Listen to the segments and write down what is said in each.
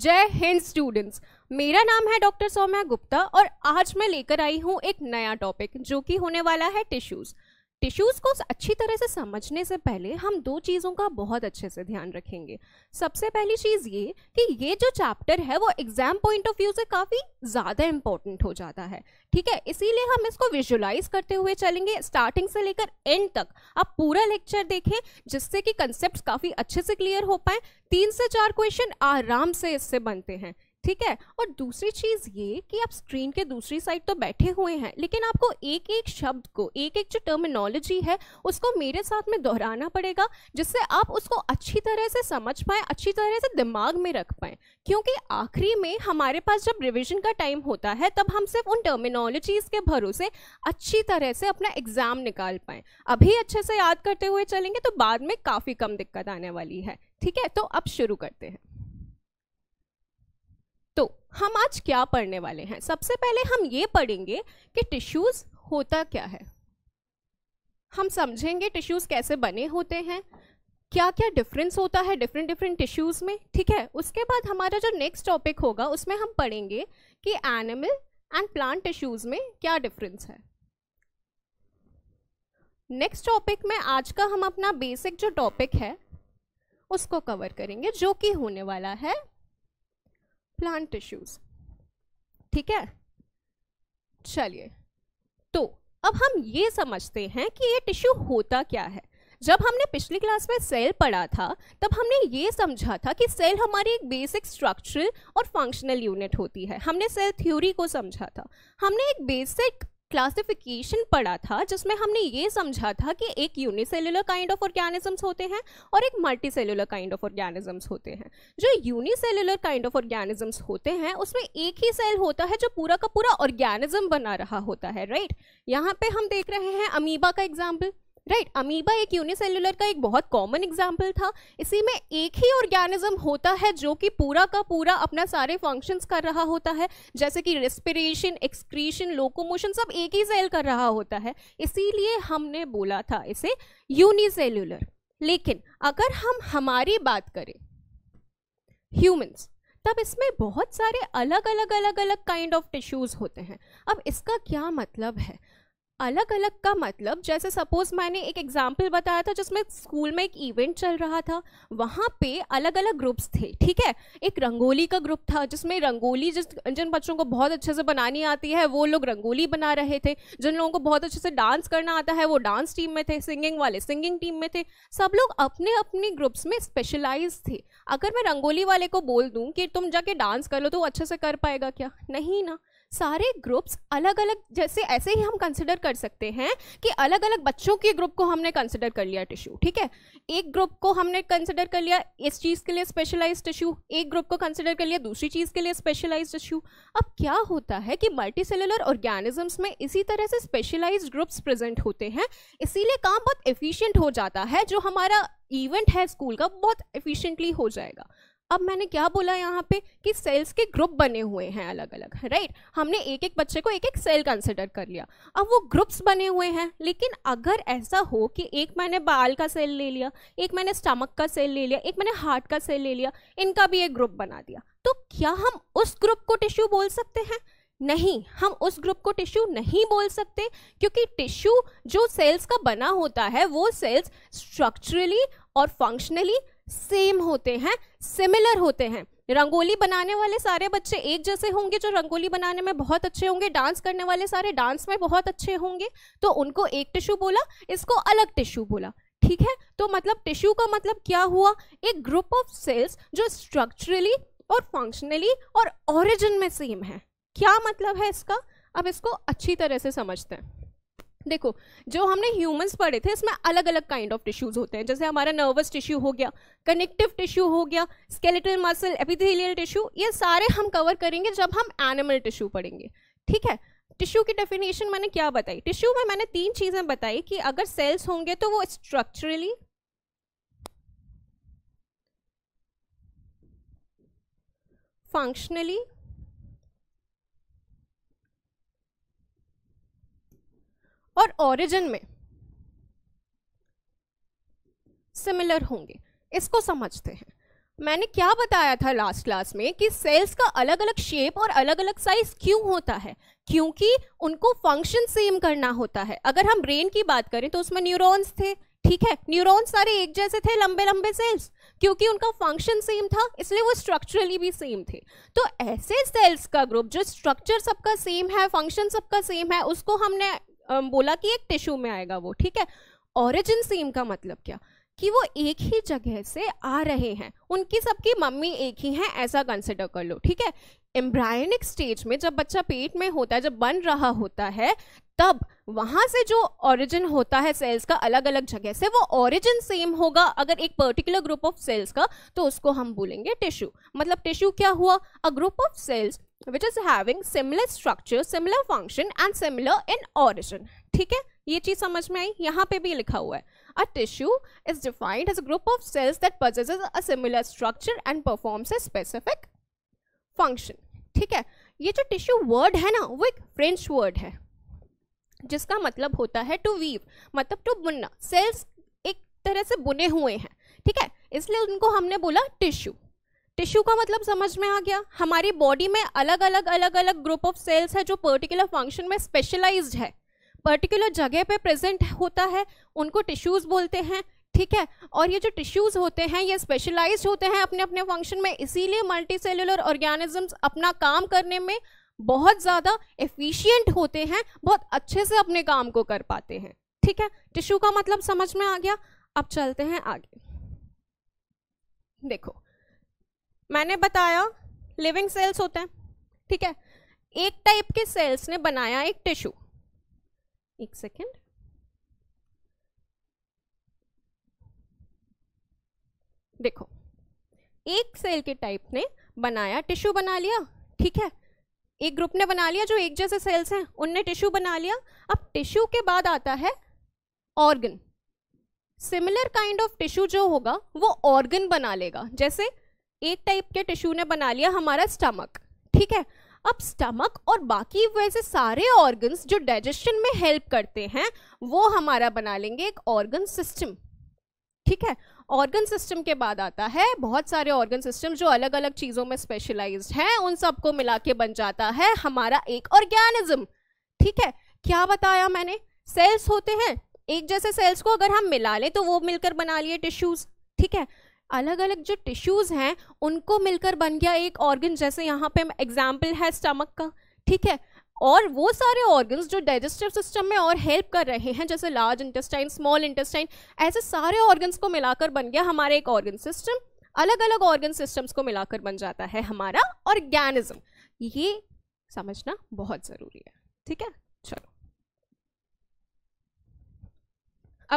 जय हिंद स्टूडेंट्स मेरा नाम है डॉक्टर सौम्या गुप्ता और आज मैं लेकर आई हूँ एक नया टॉपिक जो कि होने वाला है टिश्यूज़ टिश्यूज़ को अच्छी तरह से समझने से पहले हम दो चीज़ों का बहुत अच्छे से ध्यान रखेंगे सबसे पहली चीज़ ये कि ये जो चैप्टर है वो एग्ज़ाम पॉइंट ऑफ व्यू से काफ़ी ज़्यादा इम्पोर्टेंट हो जाता है ठीक है इसीलिए हम इसको विजुलाइज करते हुए चलेंगे स्टार्टिंग से लेकर एंड तक आप पूरा लेक्चर देखें जिससे कि कंसेप्ट काफ़ी अच्छे से क्लियर हो पाए तीन से चार क्वेश्चन आराम से इससे बनते हैं ठीक है और दूसरी चीज़ ये कि आप स्क्रीन के दूसरी साइड तो बैठे हुए हैं लेकिन आपको एक एक शब्द को एक एक जो टर्मिनोलॉजी है उसको मेरे साथ में दोहराना पड़ेगा जिससे आप उसको अच्छी तरह से समझ पाए अच्छी तरह से दिमाग में रख पाए क्योंकि आखिरी में हमारे पास जब रिविजन का टाइम होता है तब हम सिर्फ उन टर्मिनोलॉजीज़ के भरोसे अच्छी तरह से अपना एग्ज़ाम निकाल पाएँ अभी अच्छे से याद करते हुए चलेंगे तो बाद में काफ़ी कम दिक्कत आने वाली है ठीक है तो अब शुरू करते हैं हम आज क्या पढ़ने वाले हैं सबसे पहले हम ये पढ़ेंगे कि टिश्यूज़ होता क्या है हम समझेंगे टिश्यूज़ कैसे बने होते हैं क्या क्या डिफरेंस होता है डिफरेंट डिफरेंट टिश्यूज़ में ठीक है उसके बाद हमारा जो नेक्स्ट टॉपिक होगा उसमें हम पढ़ेंगे कि एनिमल एंड प्लांट टिश्यूज़ में क्या डिफरेंस है नेक्स्ट टॉपिक में आज का हम अपना बेसिक जो टॉपिक है उसको कवर करेंगे जो कि होने वाला है प्लांट टिश्यूज ठीक है चलिए तो अब हम ये समझते हैं कि ये टिश्यू होता क्या है जब हमने पिछली क्लास में सेल पढ़ा था तब हमने ये समझा था कि सेल हमारी एक बेसिक स्ट्रक्चरल और फंक्शनल यूनिट होती है हमने सेल थ्योरी को समझा था हमने एक बेसिक क्लासिफिकेशन पढ़ा था जिसमें हमने ये समझा था कि एक यूनिसेलुलर काइंड ऑफ ऑर्गेनिजम्स होते हैं और एक multicellular kind of organisms होते हैं जो यूनिसेलुलर काइंड ऑफ ऑर्गेनिजम्स होते हैं उसमें एक ही सेल होता है जो पूरा का पूरा ऑर्गेनिज्म बना रहा होता है राइट यहाँ पे हम देख रहे हैं अमीबा का एग्जाम्पल राइट right, अमीबा एक यूनिसेलुलर का एक बहुत कॉमन एग्जाम्पल था इसी में एक ही ऑर्गेनिज्म होता है जो कि पूरा का पूरा अपना सारे फंक्शंस कर रहा होता है जैसे कि रेस्पिरेशन एक्सक्रीशन लोकोमोशन सब एक ही सेल कर रहा होता है इसीलिए हमने बोला था इसे यूनिसेलुलर लेकिन अगर हम हमारी बात करें ह्यूमन्स तब इसमें बहुत सारे अलग अलग अलग अलग काइंड ऑफ टिश्यूज़ होते हैं अब इसका क्या मतलब है अलग अलग का मतलब जैसे सपोज मैंने एक एग्जाम्पल बताया था जिसमें स्कूल में एक इवेंट चल रहा था वहाँ पे अलग अलग ग्रुप्स थे ठीक है एक रंगोली का ग्रुप था जिसमें रंगोली जिस जिन बच्चों को बहुत अच्छे से बनानी आती है वो लोग रंगोली बना रहे थे जिन लोगों को बहुत अच्छे से डांस करना आता है वो डांस टीम में थे सिंगिंग वाले सिंगिंग टीम में थे सब लोग अपने अपने ग्रुप्स में स्पेशलाइज थे अगर मैं रंगोली वाले को बोल दूँ कि तुम जाके डांस कर लो तो अच्छे से कर पाएगा क्या नहीं ना सारे ग्रुप्स अलग अलग जैसे ऐसे ही हम कंसिडर कर सकते हैं कि अलग अलग बच्चों के ग्रुप को हमने कंसिडर कर लिया टिश्यू ठीक है एक ग्रुप को हमने कंसिडर कर लिया इस चीज़ के लिए स्पेशलाइज टिश्यू एक ग्रुप को कंसिडर कर लिया दूसरी चीज़ के लिए स्पेशलाइज टिश्यू अब क्या होता है कि मल्टी सेलुलर ऑर्गेनिजम्स में इसी तरह से स्पेशलाइज ग्रुप्स प्रेजेंट होते हैं इसीलिए काम बहुत इफिशियंट हो जाता है जो हमारा इवेंट है स्कूल का बहुत इफिशियंटली हो जाएगा अब मैंने क्या बोला यहाँ पे कि सेल्स के ग्रुप बने हुए हैं अलग अलग राइट हमने एक एक बच्चे को एक एक सेल कंसिडर कर लिया अब वो ग्रुप्स बने हुए हैं लेकिन अगर ऐसा हो कि एक मैंने बाल का सेल ले लिया एक मैंने स्टमक का सेल ले लिया एक मैंने हार्ट का सेल ले लिया इनका भी एक ग्रुप बना दिया तो क्या हम उस ग्रुप को टिश्यू बोल सकते हैं नहीं हम उस ग्रुप को टिश्यू नहीं बोल सकते क्योंकि टिश्यू जो सेल्स का बना होता है वो सेल्स स्ट्रक्चरली और फंक्शनली सेम होते हैं सिमिलर होते हैं रंगोली बनाने वाले सारे बच्चे एक जैसे होंगे जो रंगोली बनाने में बहुत अच्छे होंगे डांस करने वाले सारे डांस में बहुत अच्छे होंगे तो उनको एक टिश्यू बोला इसको अलग टिश्यू बोला ठीक है तो मतलब टिश्यू का मतलब क्या हुआ एक ग्रुप ऑफ सेल्स जो स्ट्रक्चरली और फंक्शनली और ओरिजिन में सेम है क्या मतलब है इसका अब इसको अच्छी तरह से समझते हैं देखो जो हमने ह्यूमंस पढ़े थे इसमें अलग अलग काइंड ऑफ टिश्यूज़ होते हैं जैसे हमारा नर्वस टिश्यू हो गया कनेक्टिव टिश्यू हो गया स्केलेटल मसल एपिथेलियल टिश्यू ये सारे हम कवर करेंगे जब हम एनिमल टिश्यू पढ़ेंगे ठीक है टिश्यू की डेफिनेशन मैंने क्या बताई टिश्यू में मैंने तीन चीज़ें बताई कि अगर सेल्स होंगे तो वो स्ट्रक्चरली फंक्शनली और ओरिजिन में सिमिलर होंगे इसको समझते हैं मैंने क्या बताया था लास्ट क्लास में कि सेल्स का अलग अलग शेप और अलग अलग साइज क्यों होता है क्योंकि उनको फंक्शन सेम करना होता है अगर हम ब्रेन की बात करें तो उसमें न्यूरॉन्स थे ठीक है न्यूरॉन्स सारे एक जैसे थे लंबे लंबे सेल्स क्योंकि उनका फंक्शन सेम था इसलिए वो स्ट्रक्चरली भी सेम थे तो ऐसे सेल्स का ग्रुप जो स्ट्रक्चर सबका सेम है फंक्शन सबका सेम है उसको हमने बोला कि एक टिश्यू में आएगा वो ठीक है ऑरिजिन सेम का मतलब क्या कि वो एक ही जगह से आ रहे हैं उनकी सबकी मम्मी एक ही हैं ऐसा कंसिडर कर लो ठीक है एम्ब्रायनिक स्टेज में जब बच्चा पेट में होता है जब बन रहा होता है तब वहाँ से जो ऑरिजिन होता है सेल्स का अलग अलग जगह से वो ऑरिजिन सेम होगा अगर एक पर्टिकुलर ग्रुप ऑफ सेल्स का तो उसको हम बोलेंगे टिश्यू मतलब टिश्यू क्या हुआ a group of cells which is having similar structure similar function and similar in origin ठीक है ये चीज समझ में आई यहाँ पे भी लिखा हुआ है a tissue is defined as a group of cells that possesses a similar structure and performs a specific function ठीक है ये जो टिश्यू वर्ड है ना वो एक फ्रेंच वर्ड है जिसका मतलब होता है टू वीव मतलब टू बुनना सेल्स एक तरह से बुने हुए हैं ठीक है इसलिए उनको हमने बोला टिश्यू टिश्यू का मतलब समझ में आ गया हमारी बॉडी में अलग अलग अलग अलग ग्रुप ऑफ सेल्स है जो पर्टिकुलर फंक्शन में स्पेशलाइज्ड है पर्टिकुलर जगह पे प्रेजेंट होता है उनको टिश्यूज़ बोलते हैं ठीक है और ये जो टिश्यूज़ होते हैं ये स्पेशलाइज होते हैं अपने अपने फंक्शन में इसीलिए मल्टी सेलुलर ऑर्गेनिजम्स अपना काम करने में बहुत ज़्यादा एफिशियंट होते हैं बहुत अच्छे से अपने काम को कर पाते हैं ठीक है टिश्यू का मतलब समझ में आ गया अब चलते हैं आगे देखो मैंने बताया लिविंग सेल्स होते हैं ठीक है एक टाइप के सेल्स ने बनाया एक टिश्यू एक सेकेंड देखो एक सेल के टाइप ने बनाया टिश्यू बना लिया ठीक है एक ग्रुप ने बना लिया जो एक जैसे सेल्स हैं उनने टिश्यू बना लिया अब टिश्यू के बाद आता है organ similar kind of tissue जो होगा वो ऑर्गन बना लेगा जैसे एक टाइप के टिश्यू ने बना लिया हमारा स्टमक ठीक है अब स्टमक और बाकी वैसे सारे ऑर्गन्स जो डाइजेशन में हेल्प करते हैं वो हमारा बना लेंगे एक ऑर्गन सिस्टम ठीक है ऑर्गन सिस्टम के बाद आता है बहुत सारे ऑर्गन सिस्टम जो अलग अलग चीज़ों में स्पेशलाइज्ड हैं उन सबको मिला के बन जाता है हमारा एक ऑर्गेनिज्म ठीक है क्या बताया मैंने सेल्स होते हैं एक जैसे सेल्स को अगर हम मिला लें तो वो मिलकर बना लिए टिश्यूज ठीक है अलग अलग जो टिश्यूज़ हैं उनको मिलकर बन गया एक ऑर्गन जैसे यहाँ पे एग्जाम्पल है स्टमक का ठीक है और वो सारे ऑर्गन्स जो डाइजेस्टिव सिस्टम में और हेल्प कर रहे हैं जैसे लार्ज इंटेस्टाइन स्मॉल इंटेस्टाइन ऐसे सारे ऑर्गन्स को मिलाकर बन गया हमारे एक ऑर्गन सिस्टम अलग अलग ऑर्गन सिस्टम्स को मिलाकर बन जाता है हमारा ऑर्गेनिज्म ये समझना बहुत ज़रूरी है ठीक है चलो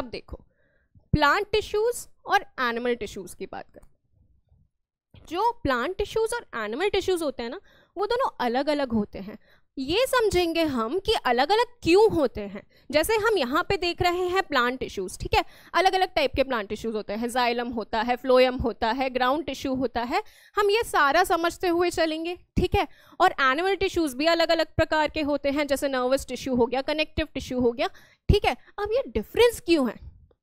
अब देखो प्लांट टिश्यूज और एनिमल टिश्यूज की बात करें जो प्लांट टिश्यूज और एनिमल टिश्यूज होते हैं ना वो दोनों अलग अलग होते हैं ये समझेंगे हम कि अलग अलग क्यों होते हैं जैसे हम यहाँ पे देख रहे हैं प्लांट टिश्यूज ठीक है अलग अलग टाइप के प्लांट टिश्यूज होते हैं जाइलम होता है फ्लोयम होता है ग्राउंड टिश्यू होता है हम ये सारा समझते हुए चलेंगे ठीक है और एनिमल टिश्यूज भी अलग अलग प्रकार के होते हैं जैसे नर्वस टिश्यू हो गया कनेक्टिव टिश्यू हो गया ठीक है अब ये डिफरेंस क्यों है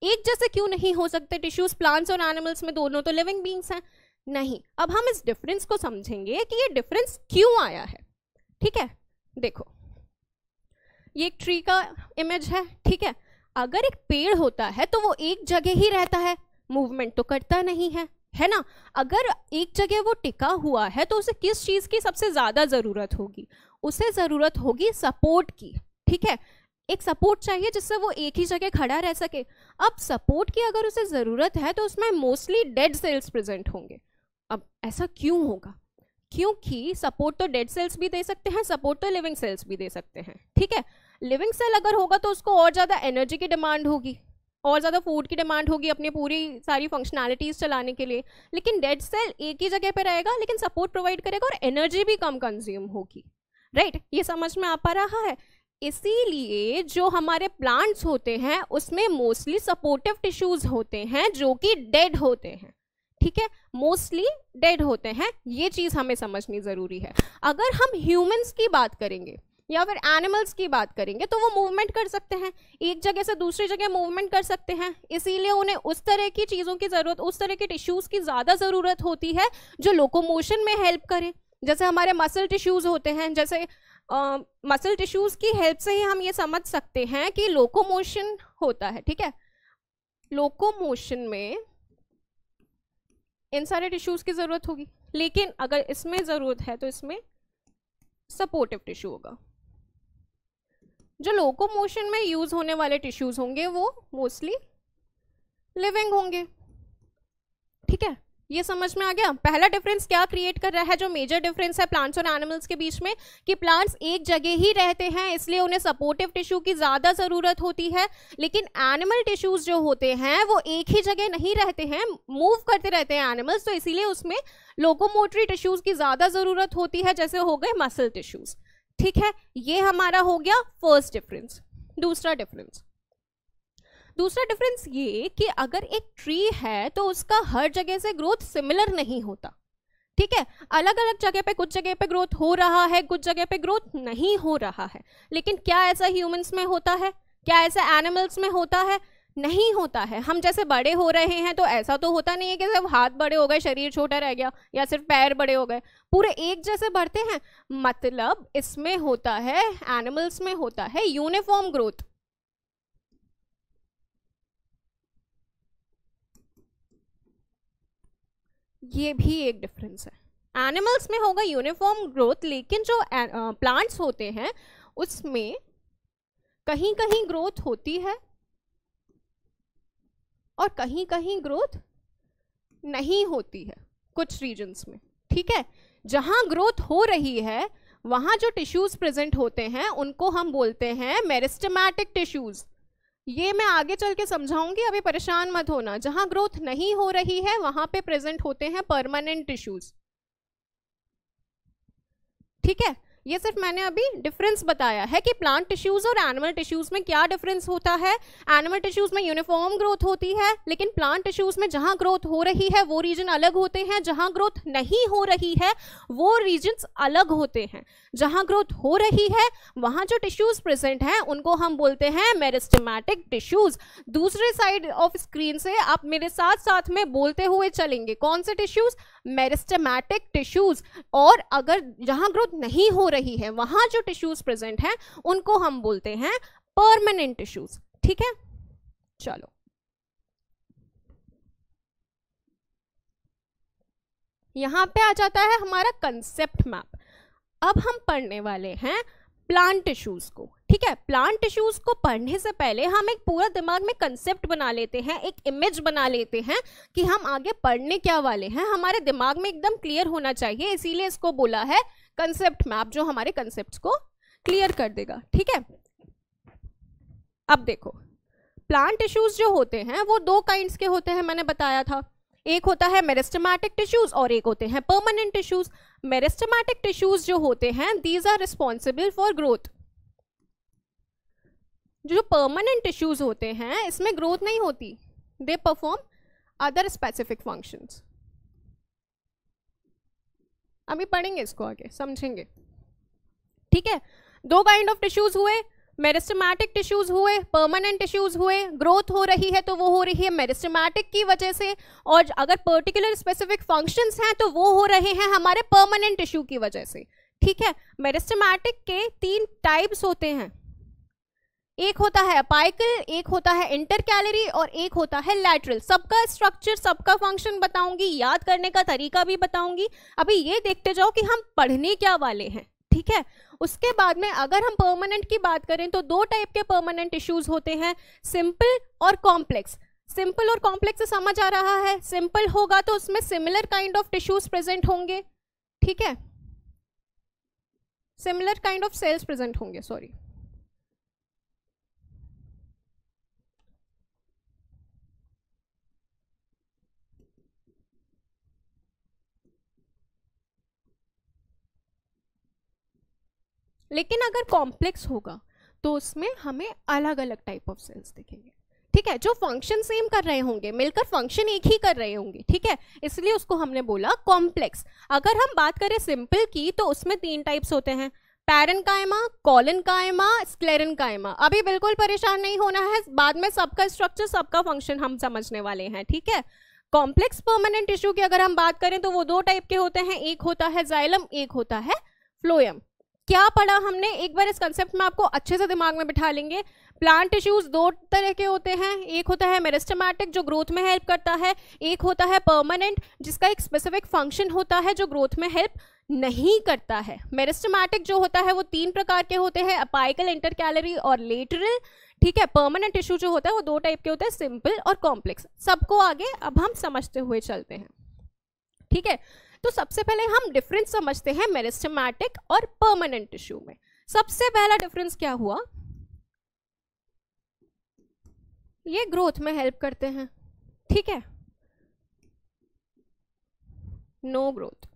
एक जैसे क्यों नहीं हो सकते टिश्यूज प्लांट्स और एनिमल्स में दोनों तो लिविंग बींग्स हैं नहीं अब हम इस डिफरेंस को समझेंगे कि ये डिफरेंस क्यों आया है ठीक है देखो ये एक ट्री का इमेज है ठीक है अगर एक पेड़ होता है तो वो एक जगह ही रहता है मूवमेंट तो करता नहीं है है ना अगर एक जगह वो टिका हुआ है तो उसे किस चीज़ की सबसे ज़्यादा ज़रूरत होगी उसे ज़रूरत होगी सपोर्ट की ठीक है एक सपोर्ट चाहिए जिससे वो एक ही जगह खड़ा रह सके अब सपोर्ट की अगर उसे ज़रूरत है तो उसमें मोस्टली डेड सेल्स प्रेजेंट होंगे अब ऐसा क्यों होगा क्योंकि सपोर्ट तो डेड सेल्स भी दे सकते हैं सपोर्ट तो लिविंग सेल्स भी दे सकते हैं ठीक है लिविंग सेल अगर होगा तो उसको और ज़्यादा एनर्जी की डिमांड होगी और ज़्यादा फूड की डिमांड होगी अपनी पूरी सारी फंक्शनैलिटीज़ चलाने के लिए लेकिन डेड सेल एक ही जगह पर रहेगा लेकिन सपोर्ट प्रोवाइड करेगा और एनर्जी भी कम कंज्यूम होगी राइट right? ये समझ में आ पा रहा है इसीलिए जो हमारे प्लांट्स होते हैं उसमें मोस्टली सपोर्टिव टिश्यूज होते हैं जो कि डेड होते हैं ठीक है मोस्टली डेड होते हैं ये चीज़ हमें समझनी ज़रूरी है अगर हम ह्यूमंस की बात करेंगे या फिर एनिमल्स की बात करेंगे तो वो मूवमेंट कर सकते हैं एक जगह से दूसरी जगह मूवमेंट कर सकते हैं इसीलिए उन्हें उस तरह की चीज़ों की ज़रूरत उस तरह के टिश्यूज़ की ज़्यादा ज़रूरत होती है जो लोकोमोशन में हेल्प करें जैसे हमारे मसल टिश्यूज़ होते हैं जैसे मसल टिश्यूज़ की हेल्प से ही हम ये समझ सकते हैं कि लोकोमोशन होता है ठीक है लोकोमोशन में इन सारे टिश्यूज़ की ज़रूरत होगी लेकिन अगर इसमें ज़रूरत है तो इसमें सपोर्टिव टिश्यू होगा जो लोकोमोशन में यूज़ होने वाले टिश्यूज़ होंगे वो मोस्टली लिविंग होंगे ठीक है ये समझ में आ गया पहला डिफरेंस क्या क्रिएट कर रहा है जो मेजर डिफरेंस है प्लांट्स और एनिमल्स के बीच में कि प्लांट्स एक जगह ही रहते हैं इसलिए उन्हें सपोर्टिव टिश्यू की ज़्यादा ज़रूरत होती है लेकिन एनिमल टिश्यूज जो होते हैं वो एक ही जगह नहीं रहते हैं मूव करते रहते हैं एनिमल्स तो इसीलिए उसमें लोकोमोटरी टिश्यूज़ की ज़्यादा ज़रूरत होती है जैसे हो गए मसल टिश्यूज़ ठीक है ये हमारा हो गया फर्स्ट डिफरेंस दूसरा डिफरेंस दूसरा डिफरेंस ये कि अगर एक ट्री है तो उसका हर जगह से ग्रोथ सिमिलर नहीं होता ठीक है अलग अलग जगह पे कुछ जगह पे ग्रोथ हो रहा है कुछ जगह पे ग्रोथ नहीं हो रहा है लेकिन क्या ऐसा ह्यूमंस में होता है क्या ऐसा एनिमल्स में होता है नहीं होता है हम जैसे बड़े हो रहे हैं तो ऐसा तो होता नहीं है कि सिर्फ हाथ बड़े हो गए शरीर छोटा रह गया या सिर्फ पैर बड़े हो गए पूरे एक जैसे बढ़ते हैं मतलब इसमें होता है एनिमल्स में होता है यूनिफॉर्म ग्रोथ ये भी एक डिफरेंस है एनिमल्स में होगा यूनिफॉर्म ग्रोथ लेकिन जो प्लांट्स होते हैं उसमें कहीं कहीं ग्रोथ होती है और कहीं कहीं ग्रोथ नहीं होती है कुछ रीजन्स में ठीक है जहां ग्रोथ हो रही है वहाँ जो टिश्यूज़ प्रेजेंट होते हैं उनको हम बोलते हैं मेरिस्टमैटिक टिश्यूज़ ये मैं आगे चल के समझाऊंगी अभी परेशान मत होना जहां ग्रोथ नहीं हो रही है वहां पे प्रेजेंट होते हैं परमानेंट टिश्यूज ठीक है ये सिर्फ मैंने अभी डिफरेंस बताया है कि प्लांट टिश्यूज़ और एनिमल टिश्यूज़ में क्या डिफरेंस होता है एनिमल टिश्यूज़ में यूनिफॉर्म ग्रोथ होती है लेकिन प्लांट टिश्यूज़ में जहाँ ग्रोथ हो रही है वो रीजन अलग होते हैं जहाँ ग्रोथ नहीं हो रही है वो रीजन अलग होते हैं जहां ग्रोथ हो रही है वहाँ जो टिश्यूज़ प्रेजेंट हैं उनको हम बोलते हैं मेरिस्टमैटिक टिश्यूज़ दूसरे साइड ऑफ स्क्रीन से आप मेरे साथ साथ में बोलते हुए चलेंगे कौन से टिश्यूज़ मेरिस्टमैटिक टिश्यूज़ और अगर जहां ग्रोथ नहीं हो रही है वहां जो टिश्यूज़ प्रेजेंट हैं उनको हम बोलते हैं परमानेंट टिश्यूज़ ठीक है चलो यहां पे आ जाता है हमारा कंसेप्ट मैप अब हम पढ़ने वाले हैं प्लांट टिश्यूज़ को ठीक है प्लांट टिश्यूज को पढ़ने से पहले हम एक पूरा दिमाग में कंसेप्ट बना लेते हैं एक इमेज बना लेते हैं कि हम आगे पढ़ने क्या वाले हैं हमारे दिमाग में एकदम क्लियर होना चाहिए इसीलिए इसको बोला है कंसेप्ट मैप जो हमारे कंसेप्ट को क्लियर कर देगा ठीक है अब देखो प्लांट टिश्यूज जो होते हैं वो दो काइंड के होते हैं मैंने बताया था एक होता है मेरिस्टमैटिक टिश्यूज और एक होते हैं परमानेंट टिश्यूज मेरिस्टमैटिक टिश्यूज जो होते हैं these are responsible for growth जो परमानेंट टिश्यूज़ होते हैं इसमें ग्रोथ नहीं होती they perform other specific functions अभी पढ़ेंगे इसको आगे समझेंगे ठीक है दो काइंड ऑफ टिश्यूज हुए मेरिस्टमैटिक टिश्यूज हुए परमानेंट टिश्यूज हुए ग्रोथ हो रही है तो वो हो रही है मेरिस्टमैटिक की वजह से और अगर पर्टिकुलर स्पेसिफिक फंक्शंस हैं तो वो हो रहे हैं हमारे परमानेंट टिश्यू की वजह से ठीक है मेरिस्टमैटिक के तीन टाइप्स होते हैं एक होता है अपाइकल एक होता है इंटर कैलरी और एक होता है लैटरल सबका स्ट्रक्चर सबका फंक्शन बताऊंगी याद करने का तरीका भी बताऊंगी अभी ये देखते जाओ कि हम पढ़ने क्या वाले हैं ठीक है उसके बाद में अगर हम परमानेंट की बात करें तो दो टाइप के परमानेंट इश्यूज होते हैं सिंपल और कॉम्प्लेक्स सिंपल और कॉम्प्लेक्स समझ आ रहा है सिंपल होगा तो उसमें similar kind of tissues present होंगे ठीक है similar kind of cells present होंगे सॉरी लेकिन अगर कॉम्प्लेक्स होगा तो उसमें हमें अलग अलग टाइप ऑफ सेल्स दिखेंगे ठीक है जो फंक्शन सेम कर रहे होंगे मिलकर फंक्शन एक ही कर रहे होंगे ठीक है इसलिए उसको हमने बोला कॉम्प्लेक्स अगर हम बात करें सिंपल की तो उसमें तीन टाइप्स होते हैं पैरन कायमा कॉलन कायमा स्क्लेरन कायमा अभी बिल्कुल परेशान नहीं होना है बाद में सबका स्ट्रक्चर सबका फंक्शन हम समझने वाले हैं ठीक है कॉम्प्लेक्स परमानेंट टिश्यू की अगर हम बात करें तो वो दो टाइप के होते हैं एक होता है जाइलम एक होता है फ्लोयम क्या पढ़ा हमने एक बार इस कंसेप्ट में आपको अच्छे से दिमाग में बिठा लेंगे प्लांट टिश्यूज दो तरह के होते हैं एक होता है मेरिस्टमैटिक जो ग्रोथ में हेल्प करता है एक होता है परमानेंट जिसका एक स्पेसिफिक फंक्शन होता है जो ग्रोथ में हेल्प नहीं करता है मेरिस्टमैटिक जो होता है वो तीन प्रकार के होते हैं अपाइकल इंटर कैलरी और लेटरल ठीक है परमानेंट टिश्यू जो होता है वो दो टाइप के होते हैं सिंपल और कॉम्प्लेक्स सबको आगे अब हम समझते हुए चलते हैं ठीक है तो सबसे पहले हम डिफरेंस समझते हैं मेरिस्टमैटिक और परमानेंट टिश्यू में सबसे पहला डिफरेंस क्या हुआ ये ग्रोथ में हेल्प करते हैं ठीक है नो ग्रोथ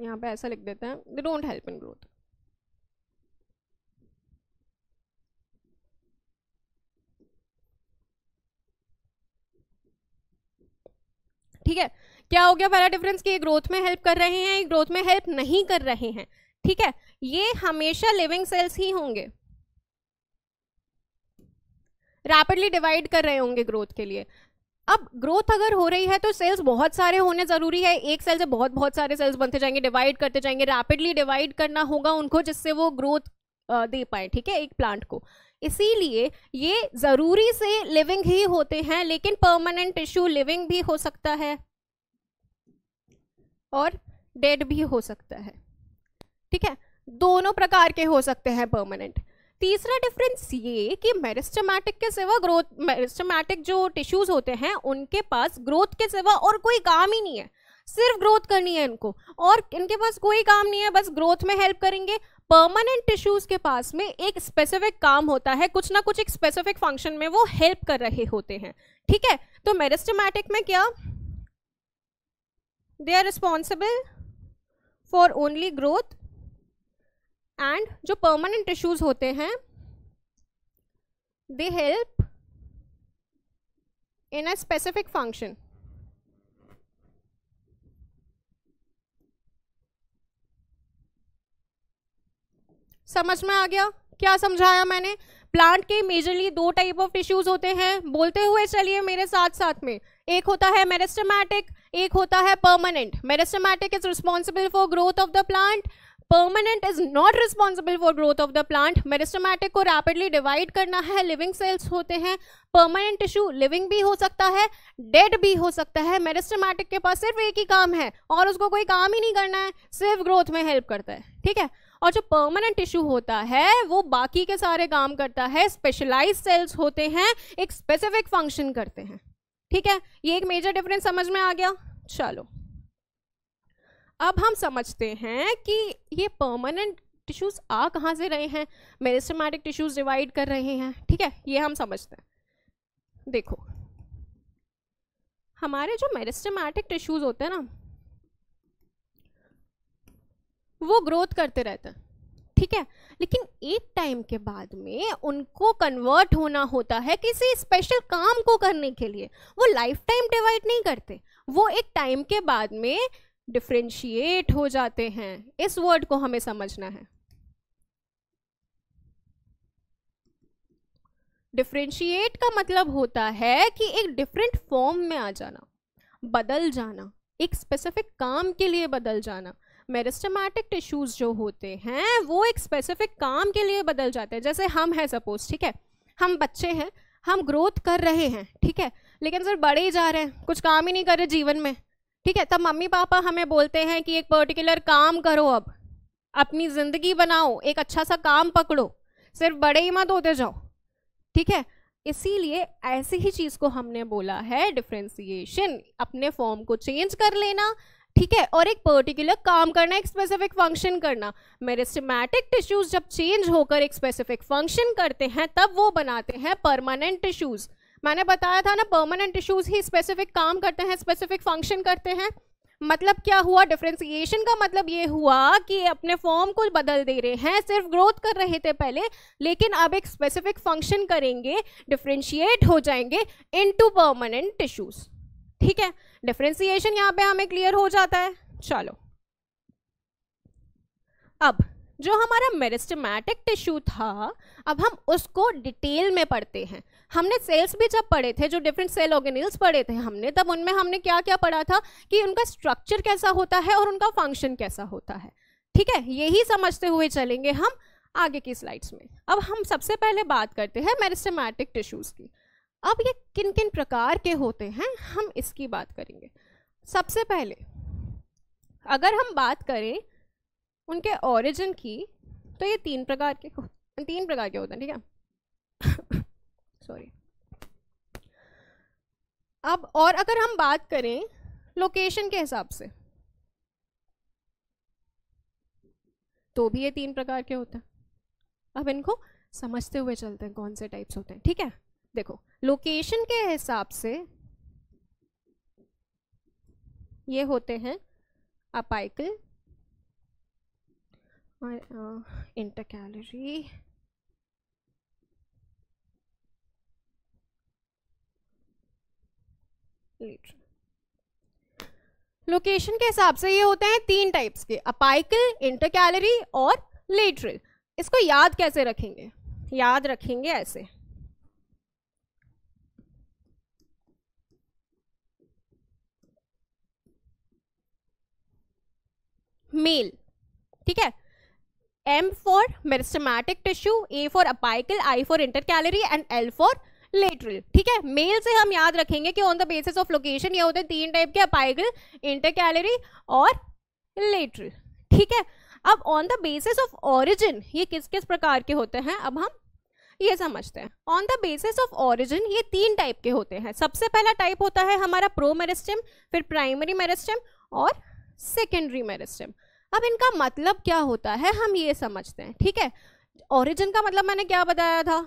यहाँ पे ऐसा लिख देते हैं they don't help in growth ठीक है क्या हो गया पहला डिफरेंस कि ये ग्रोथ में हेल्प कर रहे हैं ये ग्रोथ में हेल्प नहीं कर रहे हैं ठीक है ये हमेशा लिविंग सेल्स ही होंगे रैपिडली डिवाइड कर रहे होंगे ग्रोथ के लिए अब ग्रोथ अगर हो रही है तो सेल्स बहुत सारे होने ज़रूरी है एक सेल से बहुत बहुत सारे सेल्स बनते जाएंगे डिवाइड करते जाएंगे रैपिडली डिवाइड करना होगा उनको जिससे वो ग्रोथ दे पाए ठीक है एक प्लांट को इसीलिए ये ज़रूरी से लिविंग ही होते हैं लेकिन परमानेंट टिश्यू लिविंग भी हो सकता है और डेड भी हो सकता है ठीक है दोनों प्रकार के हो सकते हैं परमानेंट तीसरा डिफरेंस ये कि मेरिस्टमैटिक के सिवा ग्रोथ मेरिस्टमैटिक जो टिश्यूज होते हैं उनके पास ग्रोथ के सिवा और कोई काम ही नहीं है सिर्फ ग्रोथ करनी है इनको और इनके पास कोई काम नहीं है बस ग्रोथ में हेल्प करेंगे परमानेंट टिश्यूज के पास में एक स्पेसिफिक काम होता है कुछ ना कुछ एक स्पेसिफिक फंक्शन में वो हेल्प कर रहे होते हैं ठीक है तो मेरिस्टमैटिक में क्या they are responsible for only growth and जो परमानेंट टिश्यूज होते हैं they help in a specific function समझ में आ गया क्या समझाया मैंने प्लांट के मेजरली दो टाइप ऑफ टिश्यूज होते हैं बोलते हुए चलिए मेरे साथ साथ में एक होता है मेरेस्टमैटिक एक होता है permanent meristematic is responsible for growth of the plant permanent is not responsible for growth of the plant meristematic को रैपिडली डिवाइड करना है लिविंग सेल्स होते हैं परमानेंट टिश्यू लिविंग भी हो सकता है डेड भी हो सकता है मेरेस्टमैटिक के पास सिर्फ एक ही काम है और उसको कोई काम ही नहीं करना है सिर्फ ग्रोथ में हेल्प करता है ठीक है और जो परमानेंट टिश्यू होता है वो बाकी के सारे काम करता है स्पेशलाइज सेल्स होते हैं एक स्पेसिफिक फंक्शन करते हैं ठीक है ये एक मेजर डिफरेंस समझ में आ गया चलो अब हम समझते हैं कि ये परमानेंट टिश्यूज आ कहाँ से रहे हैं मेरिस्टमैटिक टिश्यूज डिवाइड कर रहे हैं ठीक है ये हम समझते हैं देखो हमारे जो मेरिस्टमैटिक टिश्यूज होते हैं ना वो ग्रोथ करते रहते हैं ठीक है लेकिन एक टाइम के बाद में उनको कन्वर्ट होना होता है किसी स्पेशल काम को करने के लिए वो लाइफ टाइम डिवाइड नहीं करते वो एक टाइम के बाद में डिफ्रेंशिएट हो जाते हैं इस वर्ड को हमें समझना है डिफ्रेंशिएट का मतलब होता है कि एक डिफरेंट फॉर्म में आ जाना बदल जाना एक स्पेसिफिक काम के लिए बदल जाना मेरिस्टमैटिक टिश्यूज़ जो होते हैं वो एक स्पेसिफिक काम के लिए बदल जाते हैं जैसे हम हैं सपोज ठीक है हम बच्चे हैं हम ग्रोथ कर रहे हैं ठीक है लेकिन सर बड़े ही जा रहे हैं कुछ काम ही नहीं कर रहे जीवन में ठीक है तब मम्मी पापा हमें बोलते हैं कि एक पर्टिकुलर काम करो अब अपनी ज़िंदगी बनाओ एक अच्छा सा काम पकड़ो सिर्फ बड़े ही मत होते जाओ ठीक है इसीलिए ऐसी ही चीज़ को हमने बोला है डिफ्रेंसिएशन अपने फॉर्म को चेंज कर लेना ठीक है और एक पर्टिकुलर काम करना एक स्पेसिफिक फंक्शन करना मेरिस्टमैटिक टिश्यूज जब चेंज होकर एक स्पेसिफिक फंक्शन करते हैं तब वो बनाते हैं परमानेंट टिश्यूज मैंने बताया था ना परमानेंट टिश्यूज ही स्पेसिफिक काम करते हैं स्पेसिफिक फंक्शन करते हैं मतलब क्या हुआ डिफ्रेंसिएशन का मतलब ये हुआ कि अपने फॉर्म को बदल दे रहे हैं सिर्फ ग्रोथ कर रहे थे पहले लेकिन अब एक स्पेसिफिक फंक्शन करेंगे डिफ्रेंशिएट हो जाएंगे इनटू परमानेंट टिश्यूज़ ठीक है डिफ्रेंसिएशन यहाँ पे हमें क्लियर हो जाता है चलो अब जो हमारा मेरिस्टमैटिक टिश्यू था अब हम उसको डिटेल में पढ़ते हैं हमने सेल्स भी जब पढ़े थे जो डिफरेंट सेल ऑर्गेनिल्स पढ़े थे हमने तब उनमें हमने क्या क्या पढ़ा था कि उनका स्ट्रक्चर कैसा होता है और उनका फंक्शन कैसा होता है ठीक है यही समझते हुए चलेंगे हम आगे की स्लाइड्स में अब हम सबसे पहले बात करते हैं मेरिस्टमैटिक टिश्यूज़ की अब ये किन किन प्रकार के होते हैं हम इसकी बात करेंगे सबसे पहले अगर हम बात करें उनके ओरिजिन की तो ये तीन प्रकार के तीन प्रकार के होते हैं ठीक है सॉरी अब और अगर हम बात करें लोकेशन के हिसाब से तो भी ये तीन प्रकार के होते हैं अब इनको समझते हुए चलते हैं कौन से टाइप्स होते हैं ठीक है देखो लोकेशन के हिसाब से ये होते हैं अपाइकल और इंटरकैलरी लीटर लोकेशन के हिसाब से ये होते हैं तीन टाइप्स के अपाइकल इंटरकैलरी और लेटरल इसको याद कैसे रखेंगे याद रखेंगे ऐसे मेल ठीक है M for meristematic tissue A for apical I for intercalary and L for lateral ठीक है मेल से हम याद रखेंगे कि on the basis of location ये होते हैं तीन टाइप के अपाइकल इंटर कैलरी और लेटरल ठीक है अब on the basis of origin ये किस किस प्रकार के होते हैं अब हम ये समझते हैं on the basis of origin ये तीन टाइप के होते हैं सबसे पहला टाइप होता है हमारा प्रो मेरिस्टम फिर प्राइमरी मेरिस्टम और सेकेंडरी मेरिस्टम अब इनका मतलब क्या होता है हम ये समझते हैं ठीक है ओरिजिन का मतलब मैंने क्या बताया था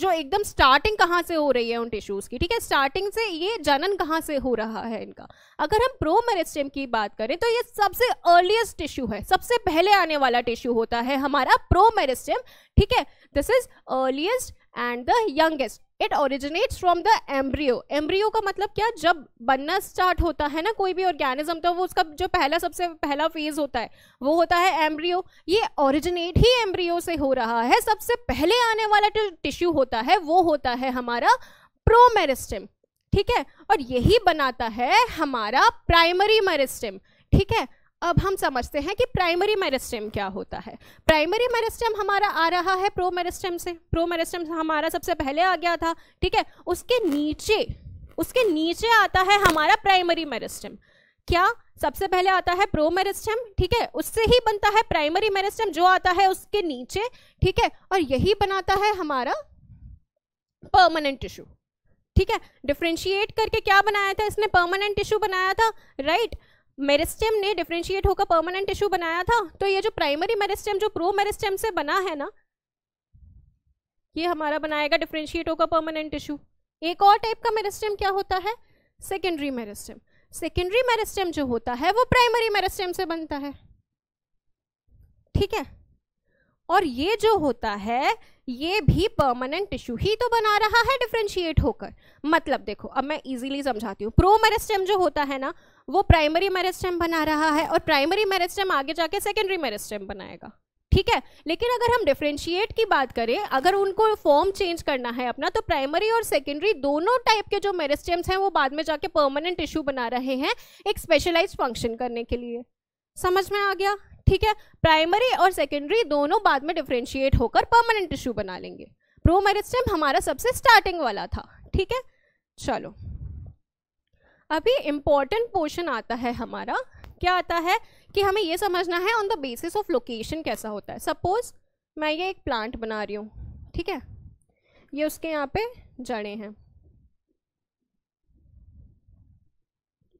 जो एकदम स्टार्टिंग कहाँ से हो रही है उन टिश्यूज़ की ठीक है स्टार्टिंग से ये जनन कहाँ से हो रहा है इनका अगर हम प्रो मेरिस्टम की बात करें तो ये सबसे अर्लीस्ट टिश्यू है सबसे पहले आने वाला टिश्यू होता है हमारा प्रो मेरिस्टम ठीक है this is earliest and the youngest it originates from the embryo embryo का मतलब क्या जब बनना स्टार्ट होता है ना कोई भी ऑर्गेनिज्म तो वो उसका जो पहला सबसे पहला फेज होता है वो होता है एम्ब्रियो ये ओरिजिनेट ही एम्ब्रियो से हो रहा है सबसे पहले आने वाला जो टिश्यू होता है वो होता है हमारा प्रोमेरिस्टम ठीक है और यही बनाता है हमारा प्राइमरी मेरिस्टम ठीक है अब हम समझते हैं कि प्राइमरी मेरिस्टेम क्या होता है प्राइमरी मेरिस्टेम हमारा आ रहा है प्रो मेरिस्टेम से प्रो मेरिस्टेम हमारा सबसे पहले आ गया था ठीक है उसके नीचे उसके नीचे आता है हमारा प्राइमरी मेरिस्टेम क्या सबसे पहले आता है प्रो मेरिस्टेम ठीक है उससे ही बनता है प्राइमरी मेरिस्टेम जो आता है उसके नीचे ठीक है और यही बनाता है हमारा परमानेंट टिश्यू ठीक है डिफ्रेंशिएट करके क्या बनाया था इसने परमानेंट टिश्यू बनाया था राइट right? मेरिस्टेम ने डिफ्रेंशिएट होकर परमानेंट टिश्यू बनाया था तो ये जो प्राइमरी मेरिस्टेम जो प्रो मेरिस्टेम से बना है ना ये हमारा बनाएगा डिफ्रेंशिएट होकर परमानेंट टिश्यू एक और टाइप का मेरिस्टेम क्या होता है सेकेंडरी मेरिस्टेम सेकेंडरी मेरिस्टेम जो होता है वो प्राइमरी मेरिस्टेम से बनता है ठीक है और ये जो होता है ये भी परमानेंट टिश्यू ही तो बना रहा है डिफ्रेंशिएट होकर मतलब देखो अब मैं इजीली समझाती हूँ प्रो मेरिस्टेम जो होता है ना वो प्राइमरी मेरिस्टेम बना रहा है और प्राइमरी मेरिस्टेम आगे जाके सेकेंडरी मेरिस्टेम बनाएगा ठीक है लेकिन अगर हम डिफ्रेंशिएट की बात करें अगर उनको फॉर्म चेंज करना है अपना तो प्राइमरी और सेकेंडरी दोनों टाइप के जो मेरिस्टेम्स हैं वो बाद में जाके परमानेंट इशू बना रहे हैं एक स्पेशलाइज फंक्शन करने के लिए समझ में आ गया ठीक है प्राइमरी और सेकेंडरी दोनों बाद में डिफ्रेंशिएट होकर परमानेंट इशू बना लेंगे प्रो मेरिस्टेम हमारा सबसे स्टार्टिंग वाला था ठीक है चलो अभी इम्पॉर्टेंट पोर्शन आता है हमारा क्या आता है कि हमें ये समझना है on the basis of location कैसा होता है सपोज मैं ये एक प्लांट बना रही हूँ ठीक है ये उसके यहाँ पे जड़े हैं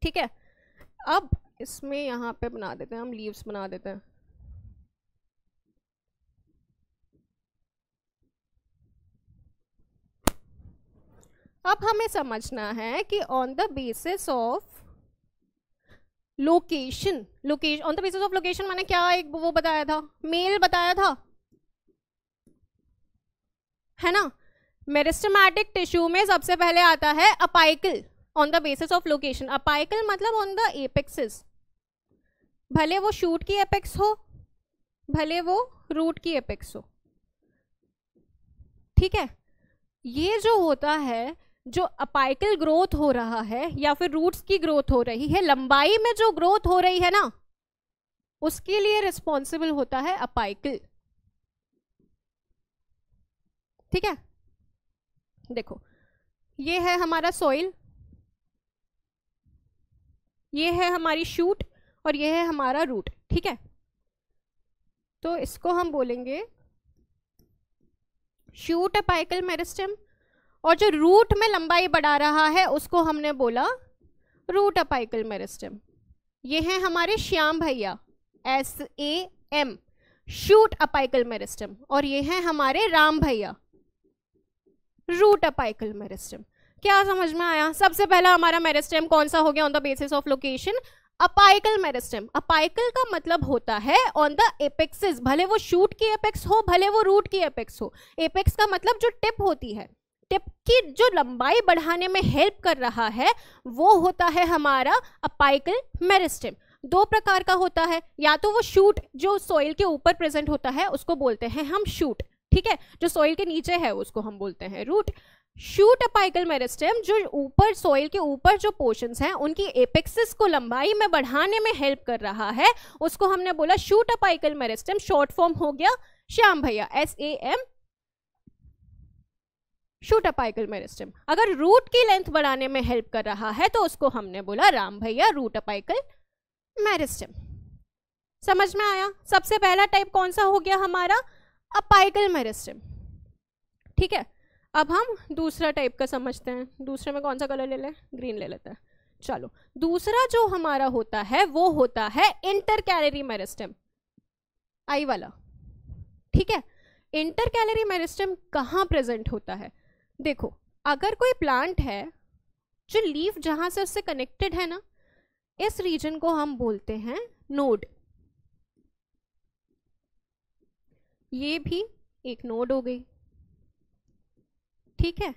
ठीक है अब इसमें यहाँ पे बना देते हैं हम लीव्स बना देते हैं अब हमें समझना है कि on the basis of location location on the basis of location मैंने क्या एक वो बताया था मेल बताया था है ना मेरिस्टमैटिक टिश्यू में सबसे पहले आता है apical on the basis of location apical मतलब ऑन द एपेक्सिस भले वो शूट की एपेक्स हो भले वो रूट की एपेक्स हो ठीक है ये जो होता है जो अपाइकल ग्रोथ हो रहा है या फिर रूट्स की ग्रोथ हो रही है लंबाई में जो ग्रोथ हो रही है ना उसके लिए रिस्पॉन्सिबल होता है अपाइकल ठीक है देखो ये है हमारा सॉइल ये है हमारी शूट और ये है हमारा रूट ठीक है तो इसको हम बोलेंगे शूट अपाइकल मेरिस्टम और जो रूट में लंबाई बढ़ा रहा है उसको हमने बोला रूट अपाइकल मेरिस्टम ये हैं हमारे श्याम भैया S A M shoot apical meristem और ये हैं हमारे राम भैया रूट अपाइकल मेरिस्टम क्या समझ में आया सबसे पहला हमारा मेरिस्टम कौन सा हो गया on the basis of location apical meristem apical का मतलब होता है ऑन द एपेक्सिस भले वो शूट की एपेक्स हो भले वो रूट की एपेक्स हो एपेक्स का मतलब जो टिप होती है टिप की जो लंबाई बढ़ाने में हेल्प कर रहा है वो होता है हमारा अपाइकल मेरिस्टम दो प्रकार का होता है या तो वो शूट जो सॉइल के ऊपर प्रेजेंट होता है उसको बोलते हैं हम शूट ठीक है जो सॉइल के नीचे है उसको हम बोलते हैं रूट शूट अपाइकल मेरिस्टेम जो ऊपर सॉइल के ऊपर जो पोर्शंस हैं उनकी एपेक्सिस को लंबाई में बढ़ाने में हेल्प कर रहा है उसको हमने बोला shoot apical meristem short form हो गया श्याम भैया S A M shoot apical meristem अगर रूट की लेंथ बढ़ाने में हेल्प कर रहा है तो उसको हमने बोला राम भैया रूट अपाइकल मेरिस्टम समझ में आया सबसे पहला टाइप कौन सा हो गया हमारा अपाइकल मेरिस्टम ठीक है अब हम दूसरा टाइप का समझते हैं दूसरे में कौन सा कलर ले लें ग्रीन ले लेते हैं चलो दूसरा जो हमारा होता है वो होता है इंटर कैलरी मेरिस्टम आई वाला ठीक है इंटर कैलरी मेरिस्टम कहाँ प्रेजेंट होता है देखो अगर कोई प्लांट है जो लीफ जहाँ से उससे कनेक्टेड है ना इस रीजन को हम बोलते हैं नोड ये भी एक नोड हो गई ठीक है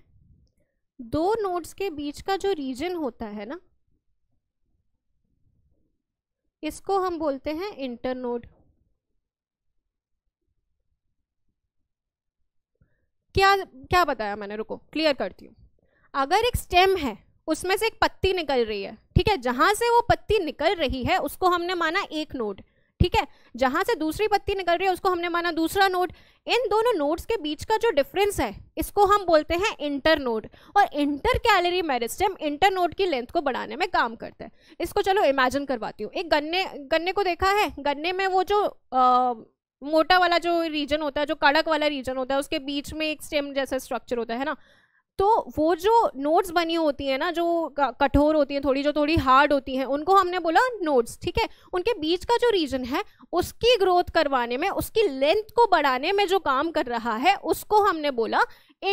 दो नोड्स के बीच का जो रीजन होता है ना इसको हम बोलते हैं इंटरनोड क्या क्या बताया मैंने रुको क्लियर करती हूँ अगर एक स्टेम है उसमें से एक पत्ती निकल रही है ठीक है जहाँ से वो पत्ती निकल रही है उसको हमने माना एक नोड ठीक है जहाँ से दूसरी पत्ती निकल रही है उसको हमने माना दूसरा नोड इन दोनों नोड्स के बीच का जो डिफरेंस है इसको हम बोलते हैं इंटर नोड और intercalary meristem internode की लेंथ को बढ़ाने में काम करता है इसको चलो इमेजिन करवाती हूँ एक गन्ने गन्ने को देखा है गन्ने में वो जो आ, मोटा वाला जो रीजन होता है जो कड़क वाला रीजन होता है उसके बीच में एक स्टेम जैसा स्ट्रक्चर होता है ना तो वो जो नोट्स बनी होती है ना जो कठोर होती हैं थोड़ी जो थोड़ी हार्ड होती हैं उनको हमने बोला नोट्स ठीक है उनके बीच का जो रीजन है उसकी ग्रोथ करवाने में उसकी लेंथ को बढ़ाने में जो काम कर रहा है उसको हमने बोला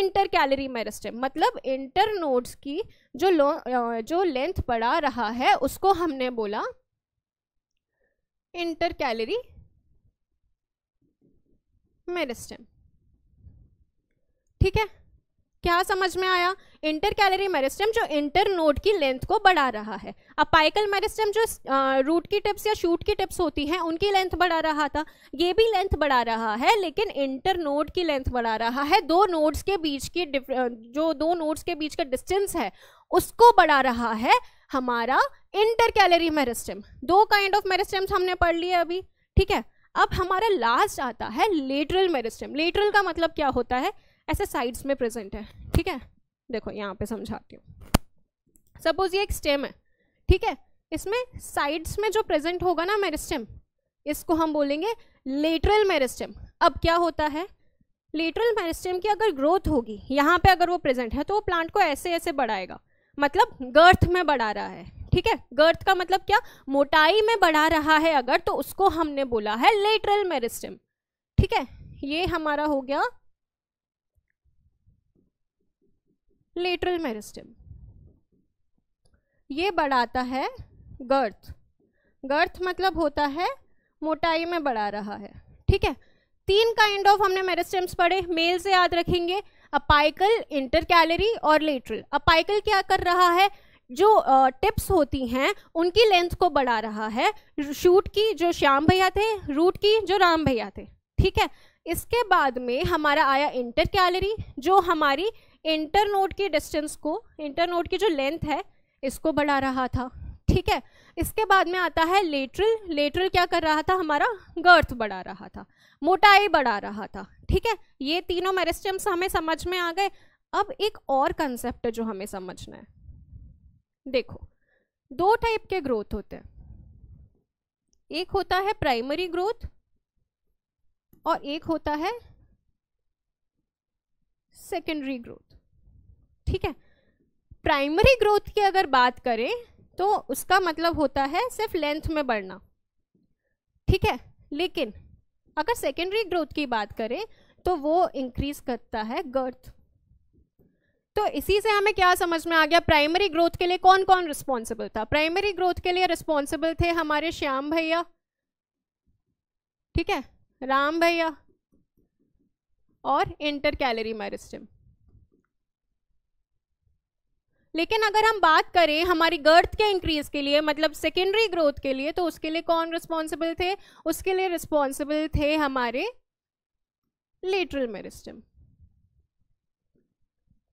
इंटर कैलरी मेरिस्टेम मतलब इंटर नोट्स की जो लो, जो लेंथ बढ़ा रहा है उसको हमने बोला इंटर कैलरी मेरिस्टम ठीक है क्या समझ में आया इंटर कैलरी मेरिस्टम जो इंटर नोड की लेंथ को बढ़ा रहा है अपाइकल मेरिस्टम जो रूट की टिप्स या शूट की टिप्स होती हैं उनकी लेंथ बढ़ा रहा था ये भी लेंथ बढ़ा रहा है लेकिन इंटर नोड की लेंथ बढ़ा रहा है दो नोड्स के बीच की जो दो नोड्स के बीच का डिस्टेंस है उसको बढ़ा रहा है हमारा इंटर कैलरी मेरिस्टम दो काइंड ऑफ मेरिस्टम्स हमने पढ़ लिए अभी ठीक है अब हमारा लास्ट आता है लेटरल मेरिस्टम लेटरल का मतलब क्या होता है ऐसे साइड्स में प्रेजेंट है ठीक है देखो यहाँ पे समझाती हूँ सपोज ये एक स्टेम है ठीक है इसमें साइड्स में जो प्रेजेंट होगा ना मेरिस्टम इसको हम बोलेंगे लेटरल मेरिस्टम अब क्या होता है लेटरल मेरिस्टम की अगर ग्रोथ होगी यहाँ पे अगर वो प्रेजेंट है तो वो प्लांट को ऐसे ऐसे बढ़ाएगा मतलब गर्थ में बढ़ा रहा है ठीक है गर्थ का मतलब क्या मोटाई में बढ़ा रहा है अगर तो उसको हमने बोला है लेटरल मेरिस्टम ठीक है ये हमारा हो गया लेटरल मेरिस्टम ये बढ़ाता है गर्थ गर्थ मतलब होता है मोटाई में बढ़ा रहा है ठीक है तीन काइंड ऑफ हमने मेरिस्टम्स पढ़े मेल से याद रखेंगे अपाइकल इंटर कैलरी और लेटरल अपाइकल क्या कर रहा है जो टिप्स होती हैं उनकी लेंथ को बढ़ा रहा है शूट की जो श्याम भैया थे रूट की जो राम भैया थे ठीक है इसके बाद में हमारा आया इंटर कैलरी जो हमारी इंटर नोट की डिस्टेंस को इंटर नोट की जो लेंथ है इसको बढ़ा रहा था ठीक है इसके बाद में आता है लेटरल लेटरल क्या कर रहा था हमारा गर्थ बढ़ा रहा था मोटाई बढ़ा रहा था ठीक है ये तीनों मेरेस्टम्स हमें समझ में आ गए अब एक और कंसेप्ट है जो हमें समझना है देखो दो टाइप के ग्रोथ होते हैं एक होता है प्राइमरी ग्रोथ और एक होता है सेकेंडरी ग्रोथ ठीक है प्राइमरी ग्रोथ की अगर बात करें तो उसका मतलब होता है सिर्फ लेंथ में बढ़ना ठीक है लेकिन अगर सेकेंडरी ग्रोथ की बात करें तो वो इंक्रीज करता है गर्थ तो इसी से हमें क्या समझ में आ गया प्राइमरी ग्रोथ के लिए कौन कौन रिस्पॉन्सिबल था प्राइमरी ग्रोथ के लिए रिस्पॉन्सिबल थे हमारे श्याम भैया ठीक है राम भैया और इंटर कैलरी मैरिस्टम लेकिन अगर हम बात करें हमारी गर्थ के इंक्रीज के लिए मतलब सेकेंडरी ग्रोथ के लिए तो उसके लिए कौन रिस्पॉन्सिबल थे उसके लिए रिस्पॉन्सिबल थे हमारे लेटरल मेरिस्टम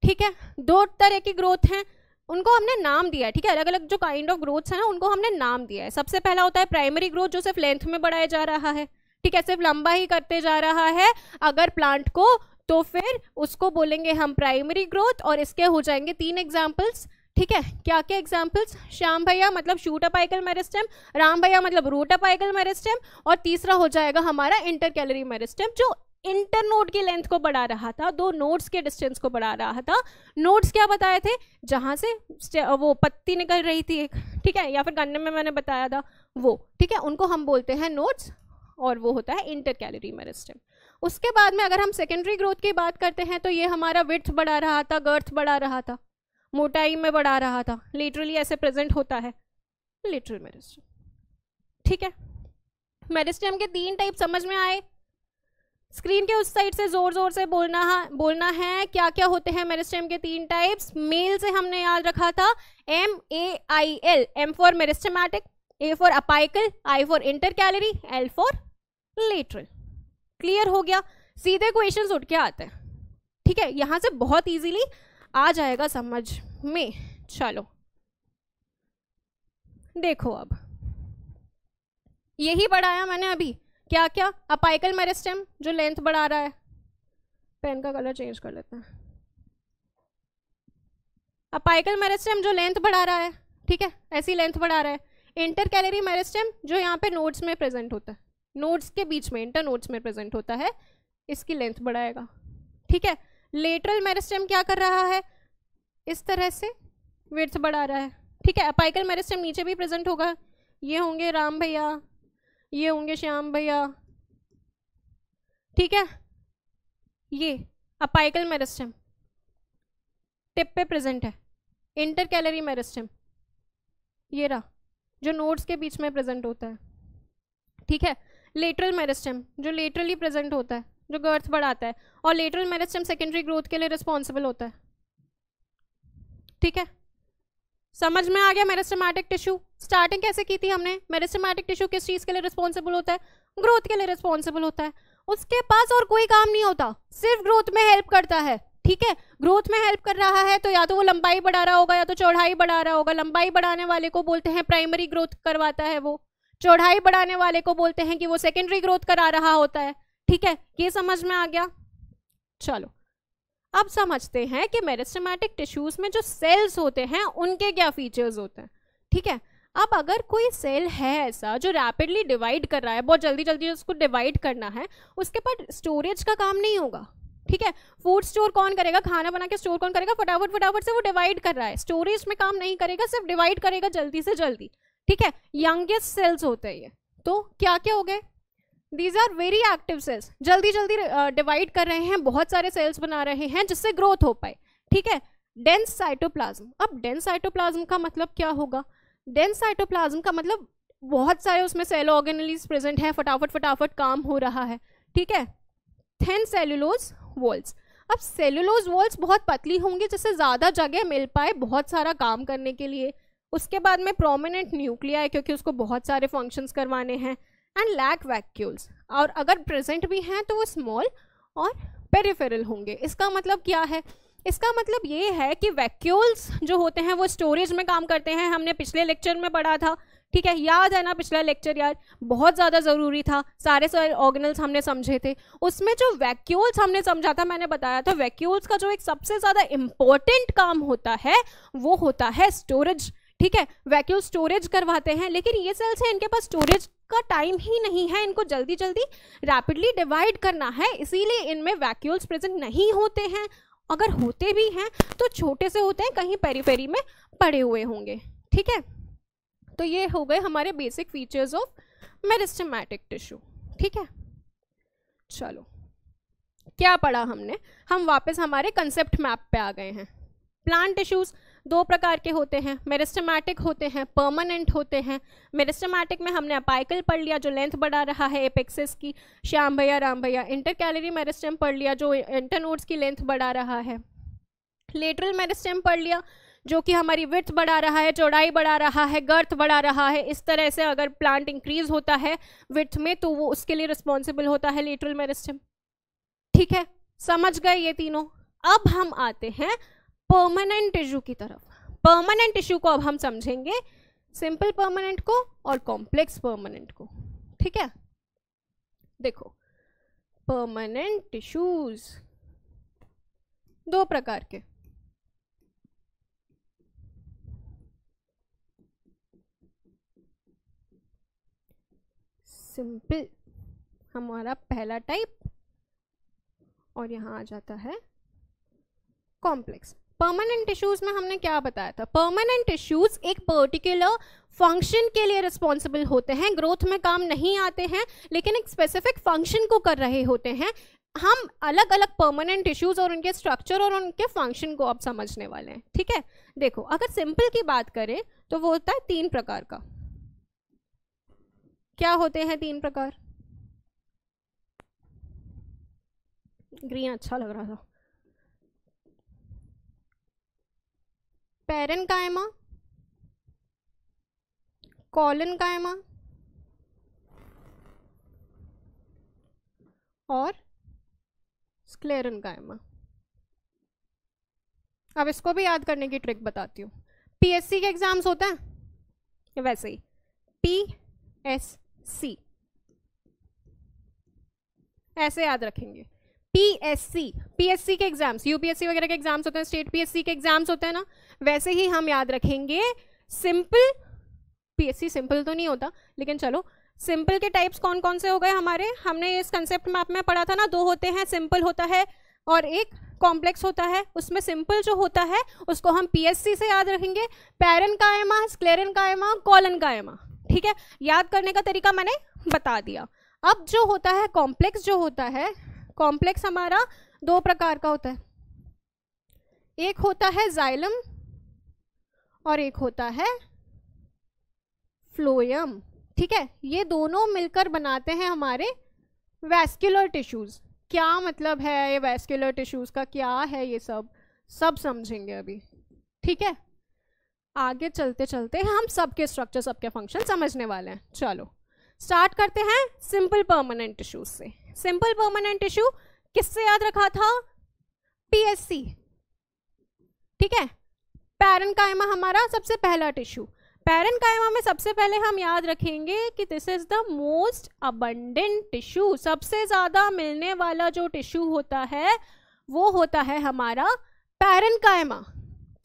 ठीक है दो तरह की ग्रोथ हैं उनको हमने नाम दिया है ठीक है अलग अलग जो काइंड ऑफ ग्रोथ्स हैं ना उनको हमने नाम दिया है सबसे पहला होता है प्राइमरी ग्रोथ जो सिर्फ लेंथ में बढ़ाया जा रहा है ठीक है सिर्फ लंबा ही करते जा रहा है अगर प्लांट को तो फिर उसको बोलेंगे हम प्राइमरी ग्रोथ और इसके हो जाएंगे तीन एग्जाम्पल्स ठीक है क्या क्या एग्जाम्पल्स श्याम भैया मतलब shoot up apical meristem Ram भैया मतलब रूट अप आइकल मेरिस्टम और तीसरा हो जाएगा हमारा इंटर कैलरी मेरिस्टम जो इंटर नोड की लेंथ को बढ़ा रहा था दो नोड्स के डिस्टेंस को बढ़ा रहा था नोड्स क्या बताए थे जहां से वो पत्ती निकल रही थी एक ठीक है या फिर गन्ने में मैंने बताया था वो ठीक है उनको हम बोलते हैं नोड्स और वो होता है इंटर कैलोरी मेरिस्टम उसके बाद में अगर हम सेकेंडरी ग्रोथ की बात करते हैं तो ये हमारा विथ बढ़ा रहा था गर्थ बढ़ा रहा था मोटाई में बढ़ा रहा था लिटरली ऐसे प्रेजेंट होता है लिटरल मेरिस्टम ठीक है मेरिस्टम के तीन टाइप समझ में आए स्क्रीन के उस साइड से जोर जोर से बोलना है बोलना है क्या क्या होते हैं मेरिस्टेम के तीन टाइप्स मेल से हमने याद रखा था M A I L M for meristematic A for apical I for intercalary L for lateral clear हो गया सीधे क्वेश्चंस उठ के आते हैं ठीक है यहां से बहुत इजीली आ जाएगा समझ में चलो देखो अब यही पढ़ाया मैंने अभी क्या क्या अपाइकल मेरिस्टम जो लेंथ बढ़ा रहा है पेन का कलर चेंज कर लेते हैं अपाइकल मेरिस्टम जो लेंथ बढ़ा रहा है ठीक है ऐसी लेंथ बढ़ा रहा है इंटर कैलरी मेरिस्टम जो यहाँ पे नोड्स में प्रेजेंट होता है नोड्स के बीच में इंटर नोड्स में प्रेजेंट होता है इसकी लेंथ बढ़ाएगा ठीक है लेटरल मेरिस्टम क्या कर रहा है इस तरह से विर्थ बढ़ा रहा है ठीक है अपाइकल मेरिस्टम नीचे भी प्रेजेंट होगा ये होंगे राम भैया ये होंगे श्याम भैया ठीक है ये अपाइकल मेरिस्टम टिप पे प्रेजेंट है इंटर कैलरी मेरिस्टम ये रहा जो नोड्स के बीच में प्रेजेंट होता है ठीक है लेटरल मेरिस्टम जो लेटरली प्रेजेंट होता है जो गर्थ बढ़ाता है और लेटरल मेरिस्टम सेकेंडरी ग्रोथ के लिए रिस्पॉन्सिबल होता है ठीक है समझ में आ गया मेरिस्टमेटिक टिश्यू स्टार्टिंग कैसे की थी हमने मेरिस्टमेटिक टिश्यू किस चीज़ के लिए रिस्पॉन्सिबल होता है ग्रोथ के लिए रिस्पॉन्सिबल होता है उसके पास और कोई काम नहीं होता सिर्फ ग्रोथ में हेल्प करता है ठीक है ग्रोथ में हेल्प कर रहा है तो या तो वो लंबाई बढ़ा रहा होगा या तो चौड़ाई बढ़ा रहा होगा लंबाई बढ़ाने वाले को बोलते हैं प्राइमरी ग्रोथ करवाता है वो चौड़ाई बढ़ाने वाले को बोलते हैं कि वो सेकेंडरी ग्रोथ करा रहा होता है ठीक है ये समझ में आ गया चलो अब समझते हैं कि मेरेस्टमेटिक टिश्यूज में जो सेल्स होते हैं उनके क्या फीचर्स होते हैं ठीक है अब अगर कोई सेल है ऐसा जो रैपिडली डिवाइड कर रहा है बहुत जल्दी जल्दी उसको डिवाइड करना है उसके पास स्टोरेज का काम नहीं होगा ठीक है फूड स्टोर कौन करेगा खाना बना के स्टोर कौन करेगा फटाफट फटाफट से वो डिवाइड कर रहा है स्टोरेज में काम नहीं करेगा सिर्फ डिवाइड करेगा जल्दी से जल्दी ठीक है यंगेस्ट सेल्स होते हैं ये तो क्या क्या हो गए these are very active cells जल्दी जल्दी डिवाइड uh, कर रहे हैं बहुत सारे सेल्स बना रहे हैं जिससे ग्रोथ हो पाए ठीक है डेंस साइटोप्लाज्म अब डेंस साइटोप्लाज्म का मतलब क्या होगा डेंस साइटोप्लाज्म का मतलब बहुत सारे उसमें सेल ऑर्गेनलीज प्रेजेंट हैं फटाफट फटाफट काम हो रहा है ठीक है थेन सेलुलोज वॉल्स अब सेलुलोज वॉल्स बहुत पतली होंगी जिससे ज़्यादा जगह मिल पाए बहुत सारा काम करने के लिए उसके बाद में प्रोमिनेंट न्यूक्लिया है क्योंकि उसको बहुत सारे फंक्शंस करवाने हैं एंड लैक वैक्यूल्स और अगर प्रेजेंट भी हैं तो वो स्मॉल और पेरिफेरल होंगे इसका मतलब क्या है इसका मतलब ये है कि वैक्यूल्स जो होते हैं वो स्टोरेज में काम करते हैं हमने पिछले लेक्चर में पढ़ा था ठीक है याद है ना पिछला लेक्चर यार बहुत ज़्यादा ज़रूरी था सारे सारे ऑर्गनल्स हमने समझे थे उसमें जो वैक्यूल्स हमने समझा था मैंने बताया था वैक्यूल्स का जो एक सबसे ज़्यादा इम्पोर्टेंट काम होता है वो होता है स्टोरेज ठीक है वैक्यूल स्टोरेज करवाते हैं लेकिन ये सेल्स हैं इनके पास स्टोरेज का टाइम ही नहीं है इनको जल्दी जल्दी रैपिडली डिवाइड करना है इसीलिए इनमें वैक्यूल्स प्रेजेंट नहीं होते हैं अगर होते भी हैं तो छोटे से होते हैं कहीं पेरीफेरी में पड़े हुए होंगे ठीक है तो ये हो गए हमारे basic features of meristematic tissue ठीक है चलो क्या पढ़ा हमने हम वापस हमारे कंसेप्ट मैप पे आ गए हैं प्लांट टिश्यूज दो प्रकार के होते हैं मेरिस्टमैटिक होते हैं परमानेंट होते हैं मेरिस्टमैटिक में हमने अपाइकल पढ़ लिया जो लेंथ बढ़ा रहा है एपेक्सिस की श्याम भैया राम भैया इंटर कैलरी मेरिस्टम पढ़ लिया जो इंटरनोड्स की लेंथ बढ़ा रहा है लेटरल मेरिस्टम पढ़ लिया जो कि हमारी विथ बढ़ा रहा है चौड़ाई बढ़ा रहा है गर्थ बढ़ा रहा है इस तरह से अगर प्लांट इंक्रीज होता है विथ में तो वो उसके लिए रिस्पॉन्सिबल होता है लेटरल मेरिस्टम ठीक है समझ गए ये तीनों अब हम आते हैं परमानेंट टिश्यू की तरफ परमानेंट टिश्यू को अब हम समझेंगे सिंपल परमानेंट को और कॉम्प्लेक्स परमानेंट को ठीक है देखो परमानेंट टिश्यूज दो प्रकार के सिंपल हमारा पहला टाइप और यहां आ जाता है कॉम्प्लेक्स परमानेंट टिश्यूज में हमने क्या बताया था परमानेंट टिश्यूज एक पर्टिकुलर फंक्शन के लिए रिस्पॉन्सिबल होते हैं ग्रोथ में काम नहीं आते हैं लेकिन एक स्पेसिफिक फंक्शन को कर रहे होते हैं हम अलग अलग परमानेंट टिश्यूज और उनके स्ट्रक्चर और उनके फंक्शन को आप समझने वाले हैं ठीक है देखो अगर सिंपल की बात करें तो वो होता है तीन प्रकार का क्या होते हैं तीन प्रकार ग्रीन अच्छा लग रहा था पेरन कायमा कॉलन कायमा और स्क्लेरन कायमा अब इसको भी याद करने की ट्रिक बताती हूँ पीएससी के एग्जाम्स होते हैं वैसे ही पी एस सी ऐसे याद रखेंगे पीएससी पीएससी के एग्जाम्स यूपीएससी वगैरह के एग्जाम्स होते हैं स्टेट पीएससी के एग्जाम्स होते हैं ना वैसे ही हम याद रखेंगे सिंपल पीएससी सिंपल तो नहीं होता लेकिन चलो सिंपल के टाइप्स कौन कौन से हो गए हमारे हमने इस कंसेप्ट मैप में पढ़ा था ना दो होते हैं सिंपल होता है और एक कॉम्प्लेक्स होता है उसमें सिंपल जो होता है उसको हम पीएससी से याद रखेंगे पैरन कायमा स्क्लेरन कायमा कॉलन कायमा ठीक है याद करने का तरीका मैंने बता दिया अब जो होता है कॉम्प्लेक्स जो होता है कॉम्प्लेक्स हमारा दो प्रकार का होता है एक होता है जाइलम और एक होता है फ्लोयम ठीक है ये दोनों मिलकर बनाते हैं हमारे वैस्कुलर टिश्यूज क्या मतलब है ये वैस्कुलर टिश्यूज का क्या है ये सब सब समझेंगे अभी ठीक है आगे चलते चलते हम सबके स्ट्रक्चर सबके फंक्शन समझने वाले हैं चलो स्टार्ट करते हैं सिंपल परमानेंट टिश्यूज से सिंपल परमानेंट टिश्यू किससे याद रखा था पीएससी ठीक है पैरन कायमा हमारा सबसे पहला टिश्यू पैरन कायमा में सबसे पहले हम याद रखेंगे कि this is the most abundant tissue सबसे ज़्यादा मिलने वाला जो टिश्यू होता है वो होता है हमारा पैरन कायमा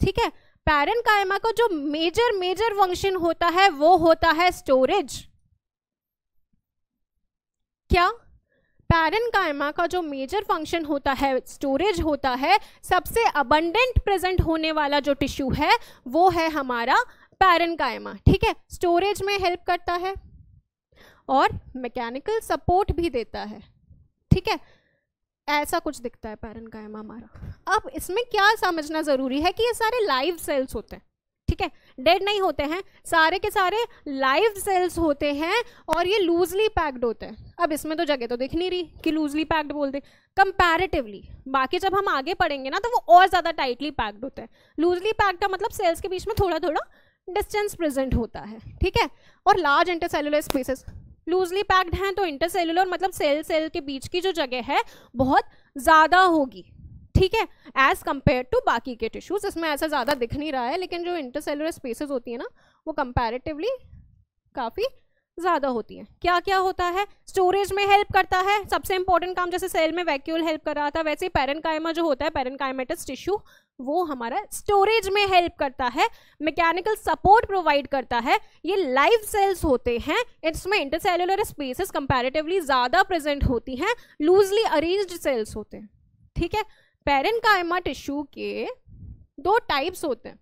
ठीक है पैरन कायमा का जो मेजर मेजर फंक्शन होता है वो होता है स्टोरेज क्या पैरन कायमा का जो मेजर फंक्शन होता है स्टोरेज होता है सबसे अबंडेंट प्रेजेंट होने वाला जो टिश्यू है वो है हमारा पैरन कायमा ठीक है स्टोरेज में हेल्प करता है और मैकेनिकल सपोर्ट भी देता है ठीक है ऐसा कुछ दिखता है पैरन कायमा हमारा अब इसमें क्या समझना ज़रूरी है कि ये सारे लाइव सेल्स होते हैं ठीक है डेड नहीं होते हैं सारे के सारे लाइव सेल्स होते हैं और ये लूजली पैक्ड होते हैं अब इसमें तो जगह तो दिख नहीं रही कि लूजली पैक्ड बोलते कंपैरेटिवली बाकी जब हम आगे पढ़ेंगे ना तो वो और ज़्यादा टाइटली पैक्ड होते हैं लूजली पैक्ड का मतलब सेल्स के बीच में थोड़ा थोड़ा डिस्टेंस प्रेजेंट होता है ठीक है और large intercellular spaces loosely packed हैं तो इंटरसेलुलर मतलब सेल सेल के बीच की जो जगह है बहुत ज़्यादा होगी ठीक है एज कम्पेयर टू बाकी के टिश्यूज इसमें ऐसा ज़्यादा दिख नहीं रहा है लेकिन जो इंटरसेलुलर स्पेसेस होती है ना वो कंपेरेटिवली काफ़ी ज़्यादा होती हैं क्या क्या होता है स्टोरेज में हेल्प करता है सबसे इंपॉर्टेंट काम जैसे सेल में वैक्यूल हेल्प कर रहा था वैसे ही पेरेंकाइमा जो होता है पेरेंकाइमेटस टिश्यू वो हमारा स्टोरेज में हेल्प करता है मैकेनिकल सपोर्ट प्रोवाइड करता है ये लाइव सेल्स होते हैं इसमें इंटरसेलुलर स्पेसिस कंपेरेटिवली ज़्यादा प्रेजेंट होती हैं लूजली अरेंज सेल्स होते हैं ठीक है कायमा टिश्यू के दो टाइप्स होते हैं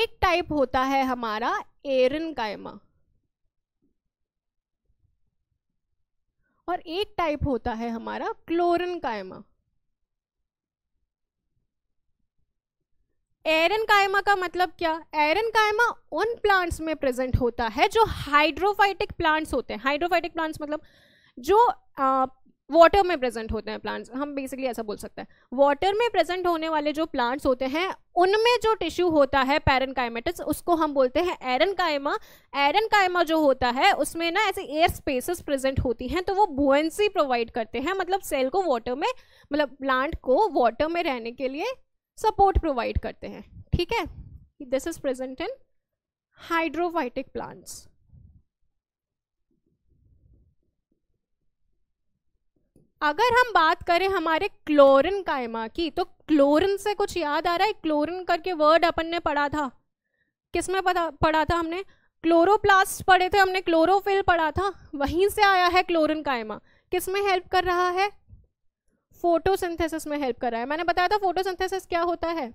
एक टाइप होता है हमारा एरन कायमा और एक टाइप होता है हमारा क्लोरन कायमा एरन कायमा का मतलब क्या एरन कायमा उन प्लांट्स में प्रेजेंट होता है जो हाइड्रोफाइटिक प्लांट्स होते हैं हाइड्रोफाइटिक प्लांट्स मतलब जो वाटर में प्रेजेंट होते हैं प्लांट्स हम बेसिकली ऐसा बोल सकते हैं वाटर में प्रेजेंट होने वाले जो प्लांट्स होते हैं उनमें जो टिश्यू होता है पैरन उसको हम बोलते हैं एरन कायमा एरन कायमा जो होता है उसमें ना ऐसे एयर स्पेसिस प्रेजेंट होती हैं तो वो बुएंसी प्रोवाइड करते हैं मतलब सेल को वाटर में मतलब प्लांट को वाटर में रहने के लिए सपोर्ट प्रोवाइड करते हैं ठीक है this is present in hydrophytic plants अगर हम बात करें हमारे क्लोरिन कायमा की तो क्लोरिन से कुछ याद आ रहा है क्लोरिन करके वर्ड अपन ने पढ़ा था किस में पढ़ा था हमने क्लोरोप्लास्ट पढ़े थे हमने क्लोरोफिल पढ़ा था वहीं से आया है क्लोरिन कायमा किस में हेल्प कर रहा है फोटोसिंथेसिस में हेल्प कर रहा है मैंने बताया था फोटोसिंथेसिस क्या होता है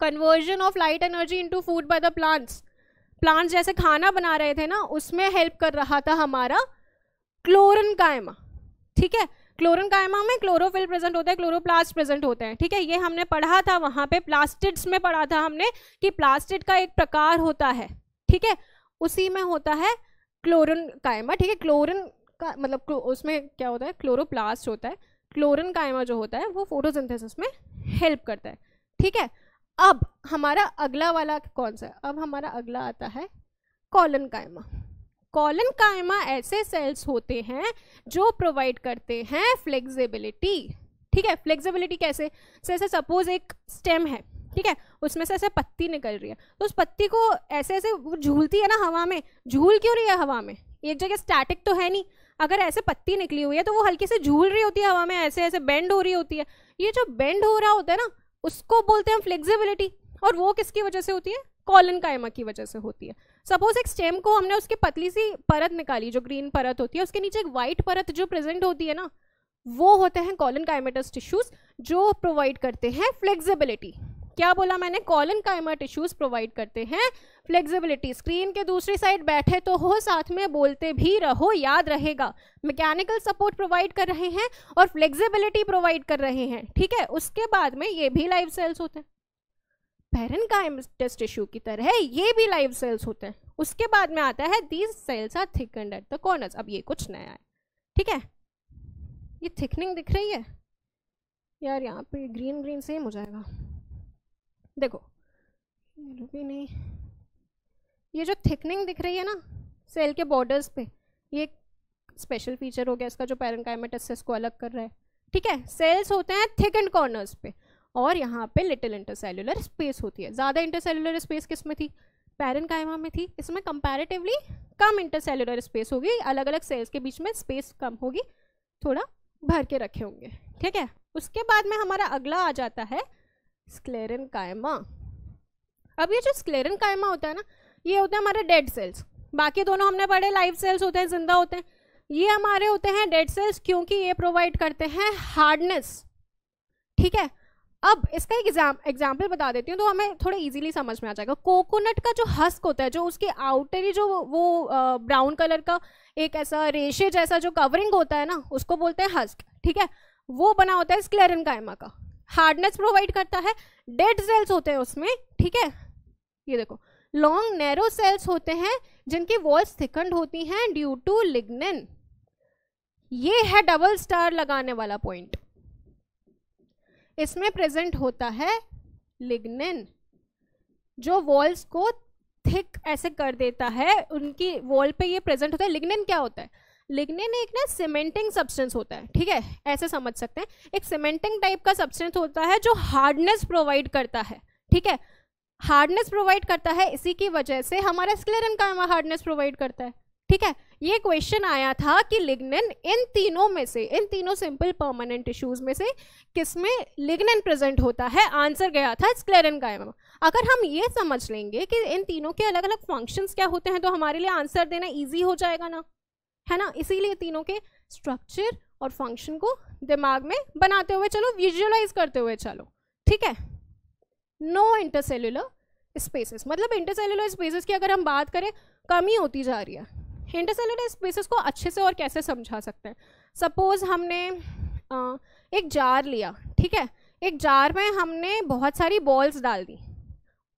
conversion of light energy into food by the plants plants जैसे खाना बना रहे थे ना उसमें हेल्प कर रहा था हमारा क्लोरन कायमा ठीक है क्लोरन कायमा में क्लोरोफिल प्रेजेंट होता है क्लोरोप्लास्ट प्रेजेंट होते हैं ठीक है ये हमने पढ़ा था वहाँ पे प्लास्टिड्स में पढ़ा था हमने कि प्लास्टिड का एक प्रकार होता है ठीक है उसी में होता है क्लोरन कायमा ठीक है क्लोरन का मतलब उसमें क्या होता है क्लोरोप्लास्ट होता है क्लोरिन कायमा जो होता है वो फोटोसिंथेसिस में हेल्प करता है ठीक है अब हमारा अगला वाला कौन सा है अब हमारा अगला आता है कॉलन कायमा कॉलन कायमा ऐसे सेल्स होते हैं जो प्रोवाइड करते हैं फ्लेक्सिबिलिटी ठीक है फ्लेक्सिबिलिटी कैसे जैसे सपोज एक स्टेम है ठीक है उसमें से ऐसे पत्ती निकल रही है तो उस पत्ती को ऐसे ऐसे झूलती है ना हवा में झूल क्यों रही है हवा में एक जगह स्टैटिक तो है नहीं अगर ऐसे पत्ती निकली हुई है तो वो हल्की से झूल रही होती है हवा में ऐसे ऐसे बेंड हो रही होती है ये जो बेंड हो रहा होता है ना उसको बोलते हैं फ्लेक्सिबिलिटी और वो किसकी वजह से होती है कॉलन कायमा की वजह से होती है सपोज एक स्टेम को हमने उसकी पतली सी परत निकाली जो ग्रीन परत होती है उसके नीचे एक वाइट परत जो प्रेजेंट होती है ना वो होते हैं कॉलन कायमेटस टिश्यूज जो प्रोवाइड करते हैं फ्लेक्सिबिलिटी क्या बोला मैंने कॉलन कायमा टिश्यूज प्रोवाइड करते हैं फ्लेक्सिबिलिटी स्क्रीन के दूसरी साइड बैठे तो हो साथ में बोलते भी रहो याद रहेगा मैकेनिकल सपोर्ट प्रोवाइड कर रहे हैं और फ्लेक्सिबिलिटी प्रोवाइड कर रहे हैं ठीक है उसके बाद में ये भी लाइव सेल्स होते हैं पेरन टेस्ट टिश्यू की तरह ये भी लाइव सेल्स होते हैं उसके बाद में आता है these cells are and at the corner अब ये कुछ नया है ठीक है ये थिकनिंग दिख रही है यार यहाँ पे ग्रीन ग्रीन सेम हो जाएगा देखो भी नहीं ये जो थिकनिंग दिख रही है ना सेल के बॉर्डर्स पे ये स्पेशल फीचर हो गया इसका जो पैरेंकाइमेटस से इसको अलग कर रहा है ठीक है सेल्स होते हैं थिक एंड कॉर्नर्स पे और यहाँ पे लिटिल इंटरसेलुलर स्पेस होती है ज़्यादा इंटरसेलुलर स्पेस किस में थी पैरेंकाइमा में थी इसमें कंपेरेटिवली कम इंटरसेलुलर स्पेस होगी अलग अलग सेल्स के बीच में स्पेस कम होगी थोड़ा भर के रखे होंगे ठीक है उसके बाद में हमारा अगला आ जाता है स्क्लेरन कायमा अब ये जो स्क्लेरन कायमा होता है ना ये होता है हमारे डेड सेल्स बाकी दोनों हमने पढ़े लाइव सेल्स होते हैं जिंदा होते हैं ये हमारे होते हैं डेड सेल्स क्योंकि ये प्रोवाइड करते हैं हार्डनेस ठीक है अब इसका एक एग्जाम एग्जाम्पल बता देती हूँ तो हमें थोड़ा इजीली समझ में आ जाएगा कोकोनट का जो हस्क होता है जो उसके आउटरी जो वो ब्राउन कलर का एक ऐसा रेशे जैसा जो कवरिंग होता है ना उसको बोलते हैं हस्क ठीक है वो बना होता है स्क्लेरन कायमा का हार्डनेस प्रोवाइड करता है डेड सेल्स होते हैं उसमें ठीक है ये देखो लॉन्ग नैरो सेल्स होते हैं जिनकी वॉल्स थिकंड होती हैं ड्यू टू लिग्नेन ये है डबल स्टार लगाने वाला पॉइंट इसमें प्रेजेंट होता है लिग्नेन जो वॉल्स को थिक ऐसे कर देता है उनकी वॉल पे ये प्रेजेंट होता है लिग्नेन क्या होता है लिग्निन एक ना सीमेंटिंग सब्सटेंस होता है ठीक है ऐसे समझ सकते हैं एक सीमेंटिंग टाइप का सब्सटेंस होता है जो हार्डनेस प्रोवाइड करता है ठीक है हार्डनेस प्रोवाइड करता है इसी की वजह से हमारा स्क्लेरन का हार्डनेस प्रोवाइड करता है ठीक है ये क्वेश्चन आया था कि लिग्निन इन तीनों में से इन तीनों सिंपल परमानेंट टिश्यूज में से किस में लिग्निन प्रेजेंट होता है आंसर गया था स्क्लेरन का अगर हम ये समझ लेंगे कि इन तीनों के अलग अलग फंक्शंस क्या होते हैं तो हमारे लिए आंसर देना ईजी हो जाएगा ना है ना इसीलिए तीनों के स्ट्रक्चर और फंक्शन को दिमाग में बनाते हुए चलो विजुअलाइज करते हुए चलो ठीक है नो इंटरसेलुलर स्पेसेस मतलब इंटरसेलुलर स्पेसेस की अगर हम बात करें कमी होती जा रही है इंटरसेलुलर स्पेसेस को अच्छे से और कैसे समझा सकते हैं सपोज हमने आ, एक जार लिया ठीक है एक जार में हमने बहुत सारी बॉल्स डाल दी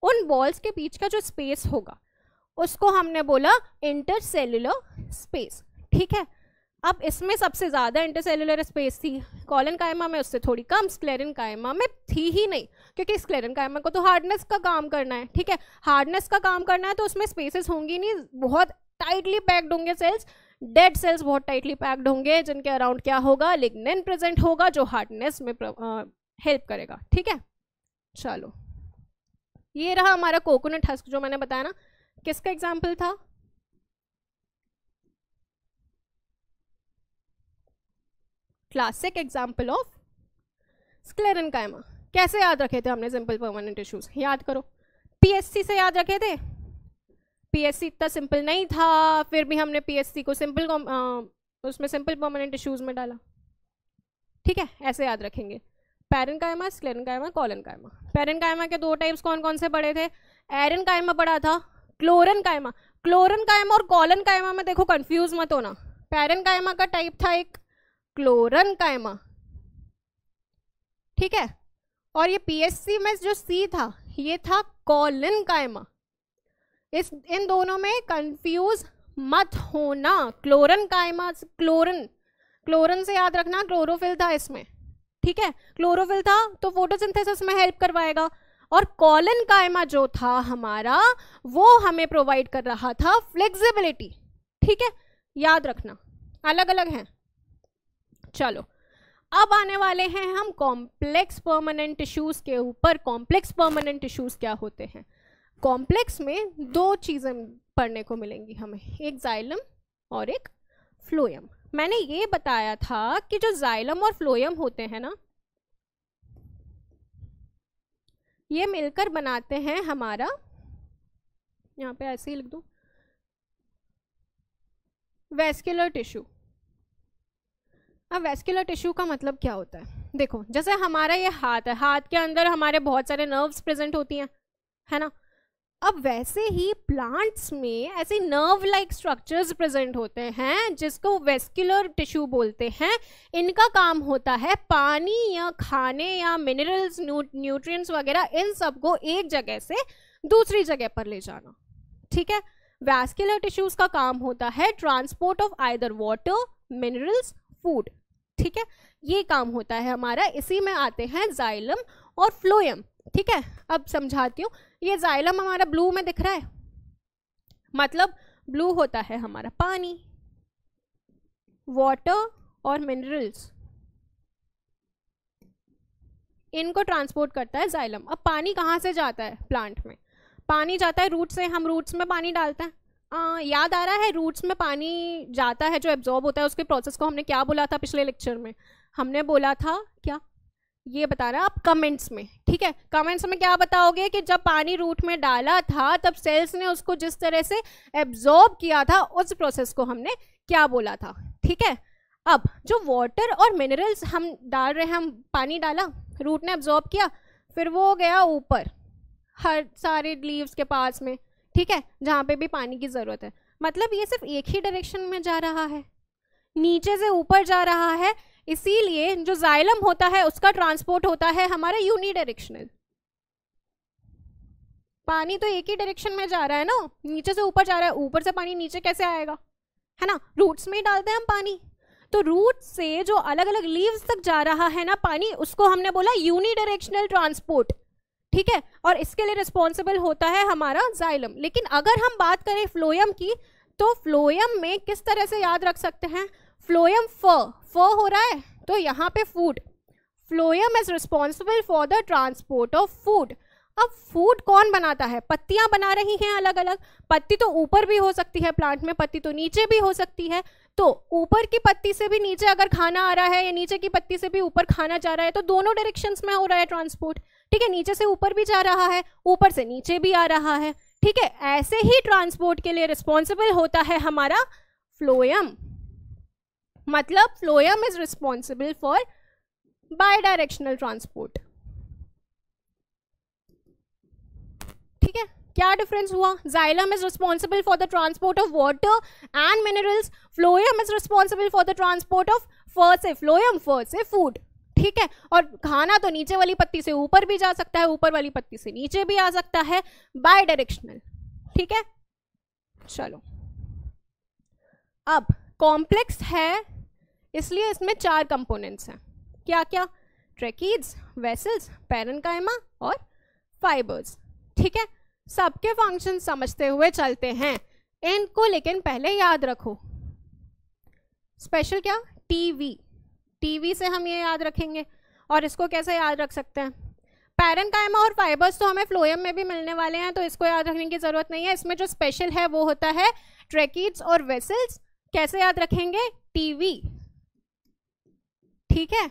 उन बॉल्स के बीच का जो स्पेस होगा उसको हमने बोला इंटरसेलुलर स्पेस ठीक है अब इसमें सबसे ज़्यादा इंटरसेलुलर स्पेस थी कॉलन कायमा में उससे थोड़ी कम स्क्लेरन कायमा में थी ही नहीं क्योंकि स्क्लेरन कायमा को तो हार्डनेस का काम करना है ठीक है हार्डनेस का काम करना है तो उसमें स्पेसेस होंगी नहीं बहुत टाइटली पैक्ड होंगे सेल्स डेड सेल्स बहुत टाइटली पैक्ड होंगे जिनके अराउंड क्या होगा लिग्निन प्रेजेंट होगा जो हार्डनेस में हेल्प करेगा ठीक है चलो ये रहा हमारा कोकोनट हस्क जो मैंने बताया ना किसका एग्जाम्पल था क्लासिक एग्जाम्पल ऑफ स्क्लेरन कायमा कैसे याद रखे थे हमने सिंपल परमानेंट इश्यूज याद करो पीएससी से याद रखे थे पीएससी इतना सिंपल नहीं था फिर भी हमने पीएससी को सिंपल उसमें सिंपल परमानेंट इश्यूज में डाला ठीक है ऐसे याद रखेंगे पैरन कायमा स्क्लेरन कायमा कॉलन कायमा पैरन कायमा के दो टाइप्स कौन कौन से पढ़े थे एरन कायमा पढ़ा था क्लोरन कायमा क्लोरन कायमा और कॉलन कायमा में देखो कन्फ्यूज मत होना पैरन कायमा का टाइप था एक क्लोरन कायमा ठीक है और ये पीएससी में जो सी था ये था कॉलन कायमा इस इन दोनों में कंफ्यूज मत होना क्लोरन कायमा क्लोरन क्लोरन से याद रखना क्लोरोफिल था इसमें ठीक है क्लोरोफिल था तो फोटोसिंथेसिस में हेल्प करवाएगा और कॉलन कायमा जो था हमारा वो हमें प्रोवाइड कर रहा था फ्लेक्सिबिलिटी ठीक है याद रखना अलग अलग हैं चलो अब आने वाले हैं हम कॉम्प्लेक्स परमानेंट टिश्यूज़ के ऊपर कॉम्प्लेक्स परमानेंट टिश्यूज़ क्या होते हैं कॉम्प्लेक्स में दो चीज़ें पढ़ने को मिलेंगी हमें एक जाइलम और एक फ्लोयम मैंने ये बताया था कि जो जाइलम और फ्लोयम होते हैं ना ये मिलकर बनाते हैं हमारा यहाँ पे ऐसे ही लिख दो वेस्कुलर टिश्यू अब वेस्कुलर टिश्यू का मतलब क्या होता है देखो जैसे हमारा ये हाथ है हाथ के अंदर हमारे बहुत सारे नर्व्स प्रेजेंट होती हैं है ना अब वैसे ही प्लांट्स में ऐसे नर्व लाइक स्ट्रक्चर्स प्रेजेंट होते हैं जिसको वेस्कुलर टिश्यू बोलते हैं इनका काम होता है पानी या खाने या मिनरल्स न्यूट्रिएंट्स वगैरह इन सबको एक जगह से दूसरी जगह पर ले जाना ठीक है वेस्कुलर टिश्यूज का काम होता है transport of either water minerals food ठीक है ये काम होता है हमारा इसी में आते हैं जाइलम और फ्लोएम ठीक है अब समझाती हूँ ये जाइलम हमारा ब्लू में दिख रहा है मतलब ब्लू होता है हमारा पानी वाटर और मिनरल्स इनको ट्रांसपोर्ट करता है जाइलम अब पानी कहाँ से जाता है प्लांट में पानी जाता है रूट से हम रूट्स में पानी डालते हैं आ, याद आ रहा है रूट्स में पानी जाता है जो एब्जॉर्ब होता है उसके प्रोसेस को हमने क्या बोला था पिछले लेक्चर में हमने बोला था क्या ये बता रहा आप कमेंट्स में ठीक है कमेंट्स में क्या बताओगे कि जब पानी रूट में डाला था तब सेल्स ने उसको जिस तरह से एब्जॉर्ब किया था उस प्रोसेस को हमने क्या बोला था ठीक है अब जो वाटर और मिनरल्स हम डाल रहे हैं हम पानी डाला रूट ने एब्जॉर्ब किया फिर वो गया ऊपर हर सारे लीव्स के पास में ठीक है जहाँ पे भी पानी की ज़रूरत है मतलब ये सिर्फ एक ही डायरेक्शन में जा रहा है नीचे से ऊपर जा रहा है इसीलिए जो जाइलम होता है उसका ट्रांसपोर्ट होता है हमारा यूनी डायरेक्शनल पानी तो एक ही डायरेक्शन में जा रहा है ना नीचे से ऊपर जा रहा है ऊपर से पानी नीचे कैसे आएगा है ना रूट्स में ही डालते हैं हम पानी तो रूट से जो अलग अलग लीव्स तक जा रहा है ना पानी उसको हमने बोला यूनी डायरेक्शनल ट्रांसपोर्ट ठीक है और इसके लिए रिस्पॉन्सिबल होता है हमारा जाइलम लेकिन अगर हम बात करें फ्लोयम की तो फ्लोयम में किस तरह से याद रख सकते हैं फ्लोयम फ फ हो रहा है तो यहाँ पे food phloem is responsible for the transport of food अब फूड कौन बनाता है पत्तियां बना रही हैं अलग अलग पत्ती तो ऊपर भी हो सकती है प्लांट में पत्ती तो नीचे भी हो सकती है तो ऊपर की पत्ती से भी नीचे अगर खाना आ रहा है या नीचे की पत्ती से भी ऊपर खाना जा रहा है तो दोनों डायरेक्शंस में हो रहा है ट्रांसपोर्ट ठीक है नीचे से ऊपर भी जा रहा है ऊपर से नीचे भी आ रहा है ठीक है ऐसे ही ट्रांसपोर्ट के लिए रिस्पॉन्सिबल होता है हमारा फ्लोयम मतलब phloem is responsible for bidirectional transport ठीक है क्या डिफरेंस हुआ xylem is responsible for the transport of water and minerals phloem is responsible for the transport of first a phloem first a food ठीक है और खाना तो नीचे वाली पत्ती से ऊपर भी जा सकता है ऊपर वाली पत्ती से नीचे भी आ सकता है बाय डायरेक्शनल ठीक है चलो अब कॉम्प्लेक्स है इसलिए इसमें चार कंपोनेंट्स हैं क्या क्या ट्रेकिड्स वेसल्स पैरनकाइमा और फाइबर्स ठीक है सबके फंक्शन समझते हुए चलते हैं इनको लेकिन पहले याद रखो स्पेशल क्या टीवी टीवी से हम ये याद रखेंगे और इसको कैसे याद रख सकते हैं पैरन कायमा और फाइबर्स तो हमें फ्लोएम में भी मिलने वाले हैं तो इसको याद रखने की ज़रूरत नहीं है इसमें जो स्पेशल है वो होता है ट्रेकिड्स और वेसल्स कैसे याद रखेंगे टीवी ठीक है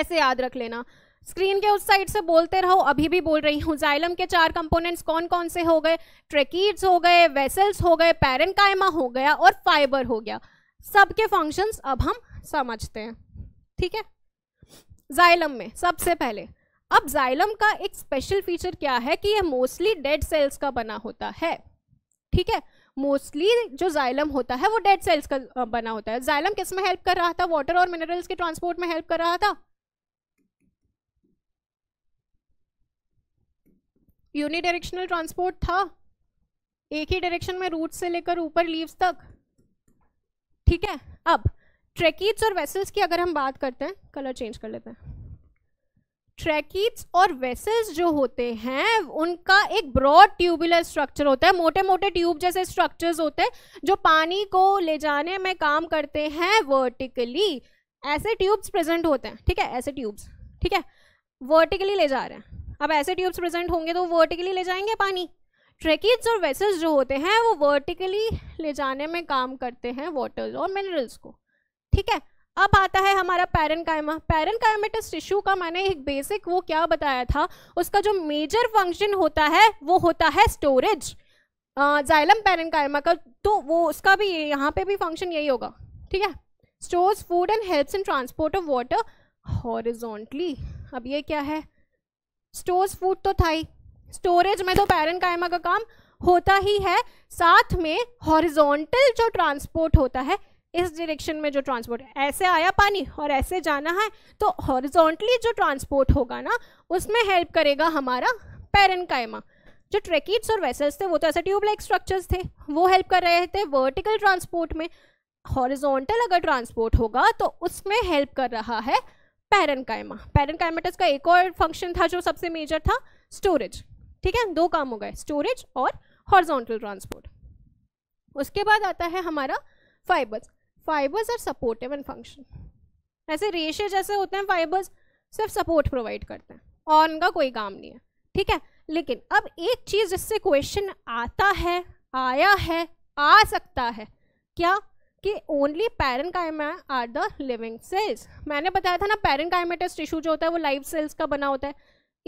ऐसे याद रख लेना स्क्रीन के उस साइड से बोलते रहो अभी भी बोल रही हूँ जाइलम के चार कंपोनेंट्स कौन कौन से हो गए ट्रेकिड्स हो गए वेसल्स हो गए पैरन कायमा हो गया और फाइबर हो गया सबके फंक्शंस अब हम समझते हैं ठीक है जाइलम में सबसे पहले अब जाइलम का एक स्पेशल फीचर क्या है कि यह मोस्टली डेड सेल्स का बना होता है ठीक है मोस्टली जो जाइलम होता है वो डेड सेल्स का बना होता है जाइलम किस में हेल्प कर रहा था वाटर और मिनरल्स के ट्रांसपोर्ट में हेल्प कर रहा था यूनिडायरेक्शनल ट्रांसपोर्ट था एक ही डायरेक्शन में रूट से लेकर ऊपर लीव्स तक ठीक है अब ट्रैकीट्स और वेसल्स की अगर हम बात करते हैं कलर चेंज कर लेते हैं ट्रैकीट्स और वेसल्स जो होते हैं उनका एक ब्रॉड ट्यूबुलर स्ट्रक्चर होता है मोटे मोटे ट्यूब जैसे स्ट्रक्चर्स होते हैं जो पानी को ले जाने में काम करते हैं वर्टिकली ऐसे ट्यूब्स प्रेजेंट होते हैं ठीक है ऐसे ट्यूब्स ठीक है वर्टिकली ले जा रहे हैं अब ऐसे ट्यूब्स प्रेजेंट होंगे तो वर्टिकली ले जाएंगे पानी ट्रेकिड्स और वेसल्स जो होते हैं वो वर्टिकली ले जाने में काम करते हैं वाटर और मिनरल्स को ठीक है अब आता है हमारा पैरन कायमा पैरन कायमेटस टिश्यू का मैंने एक बेसिक वो क्या बताया था उसका जो मेजर फंक्शन होता है वो होता है स्टोरेज जाइलम पैरन कायमा का तो वो उसका भी यहाँ पे भी फंक्शन यही होगा ठीक है stores food and helps in transport of water horizontally अब ये क्या है स्टोर्स फूड तो था ही स्टोरेज में तो पैरन कायमा का काम होता ही है साथ में हॉरिजोंटल जो ट्रांसपोर्ट होता है इस डिरेक्शन में जो ट्रांसपोर्ट ऐसे आया पानी और ऐसे जाना है तो हॉरिजोंटली जो ट्रांसपोर्ट होगा ना उसमें हेल्प करेगा हमारा पेरन कायमा जो ट्रेकिट्स और वेसल्स थे वो तो ऐसे ट्यूब लाइक स्ट्रक्चर्स थे वो हेल्प कर रहे थे वर्टिकल ट्रांसपोर्ट में हॉरिजोंटल अगर ट्रांसपोर्ट होगा तो उसमें हेल्प कर रहा है पैरन कायमा पैरन कायमाटस का एक और फंक्शन था जो सबसे मेजर था स्टोरेज ठीक है दो काम हो गए स्टोरेज और हॉर्जोंटल ट्रांसपोर्ट उसके बाद आता है हमारा fibres fibres are supportive in function ऐसे रेशे जैसे होते हैं फाइबर्स सिर्फ सपोर्ट प्रोवाइड करते हैं और उनका कोई काम नहीं है ठीक है लेकिन अब एक चीज़ जिससे क्वेश्चन आता है आया है आ सकता है क्या कि only parenchyma are the living cells मैंने बताया था ना पैरन कायमेटस टिश्यू जो होता है वो लाइव सेल्स का बना होता है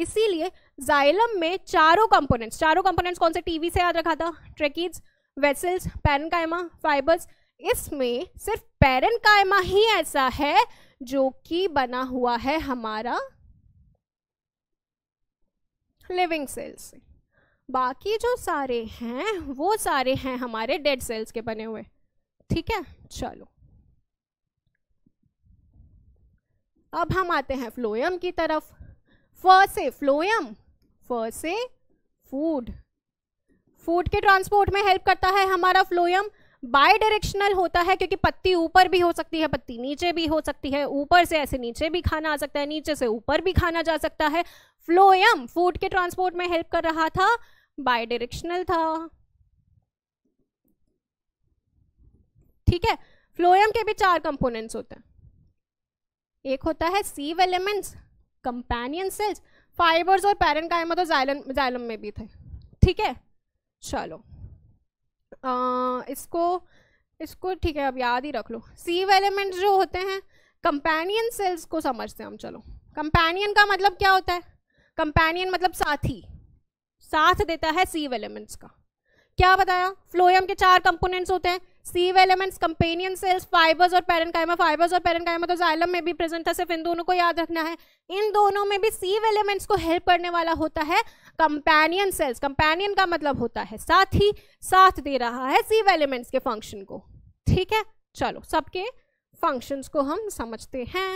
इसीलिए जाइलम में चारों कंपोनेंट्स चारों कंपोनेंट्स कौन से टीवी से याद रखा था tracheids vessels parenchyma fibres इसमें सिर्फ पैरन कायमा ही ऐसा है जो कि बना हुआ है हमारा लिविंग सेल्स से बाकी जो सारे हैं वो सारे हैं हमारे डेड सेल्स के बने हुए ठीक है चलो अब हम आते हैं फ्लोयम की तरफ first phloem first food food के ट्रांसपोर्ट में हेल्प करता है हमारा फ्लोयम बाय डायरेक्शनल होता है क्योंकि पत्ती ऊपर भी हो सकती है पत्ती नीचे भी हो सकती है ऊपर से ऐसे नीचे भी खाना आ सकता है नीचे से ऊपर भी खाना जा सकता है फ्लोयम फूड के ट्रांसपोर्ट में हेल्प कर रहा था बाय डायरेक्शनल था ठीक है फ्लोयम के भी चार कंपोनेंट्स होते हैं एक होता है sieve elements companion cells fibres और पैरन कायमा तो जाइलम में भी थे ठीक है चलो आ, इसको इसको ठीक है अब याद ही रख लो सीव एलिमेंट्स जो होते हैं कंपेनियन सेल्स को समझते हैं हम चलो कंपेनियन का मतलब क्या होता है कंपेनियन मतलब साथी साथ देता है सीव एलिमेंट्स का क्या बताया फ्लोएम के चार कंपोनेंट्स होते हैं sieve elements companion cells fibres और पेरेंकाइमा फाइबर्स और पेरेंकाइमा तो जाइलम में भी प्रेजेंट था सिर्फ इन दोनों को याद रखना है इन दोनों में भी सीव एलिमेंट्स को हेल्प करने वाला होता है कंपेनियन सेल्स कंपेनियन का मतलब होता है साथ ही साथ दे रहा है सीव एलिमेंट्स के फंक्शन को ठीक है चलो सबके फंक्शंस को हम समझते हैं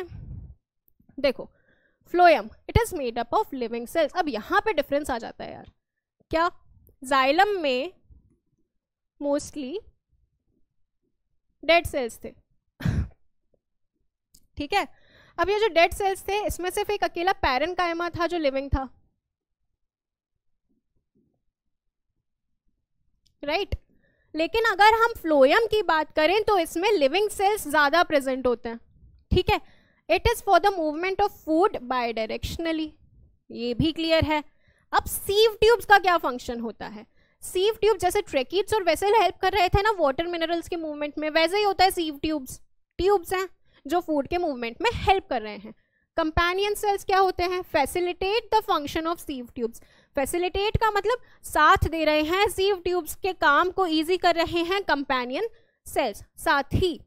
देखो phloem it is made up of living cells अब यहाँ पे डिफरेंस आ जाता है यार क्या जाइलम में मोस्टली डेड सेल्स थे ठीक है अब ये जो डेड सेल्स थे इसमें सिर्फ एक अकेला पैरन कायमा था जो लिविंग था राइट right? लेकिन अगर हम फ्लोयम की बात करें तो इसमें लिविंग सेल्स ज़्यादा प्रेजेंट होते हैं ठीक है it is for the movement of food bidirectionally ये भी क्लियर है अब सीव ट्यूब्स का क्या फंक्शन होता है सीव ट्यूब जैसे ट्रेकिड्स और वेसल हेल्प कर रहे थे ना वाटर मिनरल्स के मूवमेंट में वैसे ही होता है सीव ट्यूब्स ट्यूब्स हैं जो फूड के मूवमेंट में हेल्प कर रहे हैं कंपेनियन सेल्स क्या होते हैं facilitate the function of sieve tubes facilitate का मतलब साथ दे रहे हैं सीव ट्यूब्स के काम को ईजी कर रहे हैं कंपेनियन सेल्स साथ ही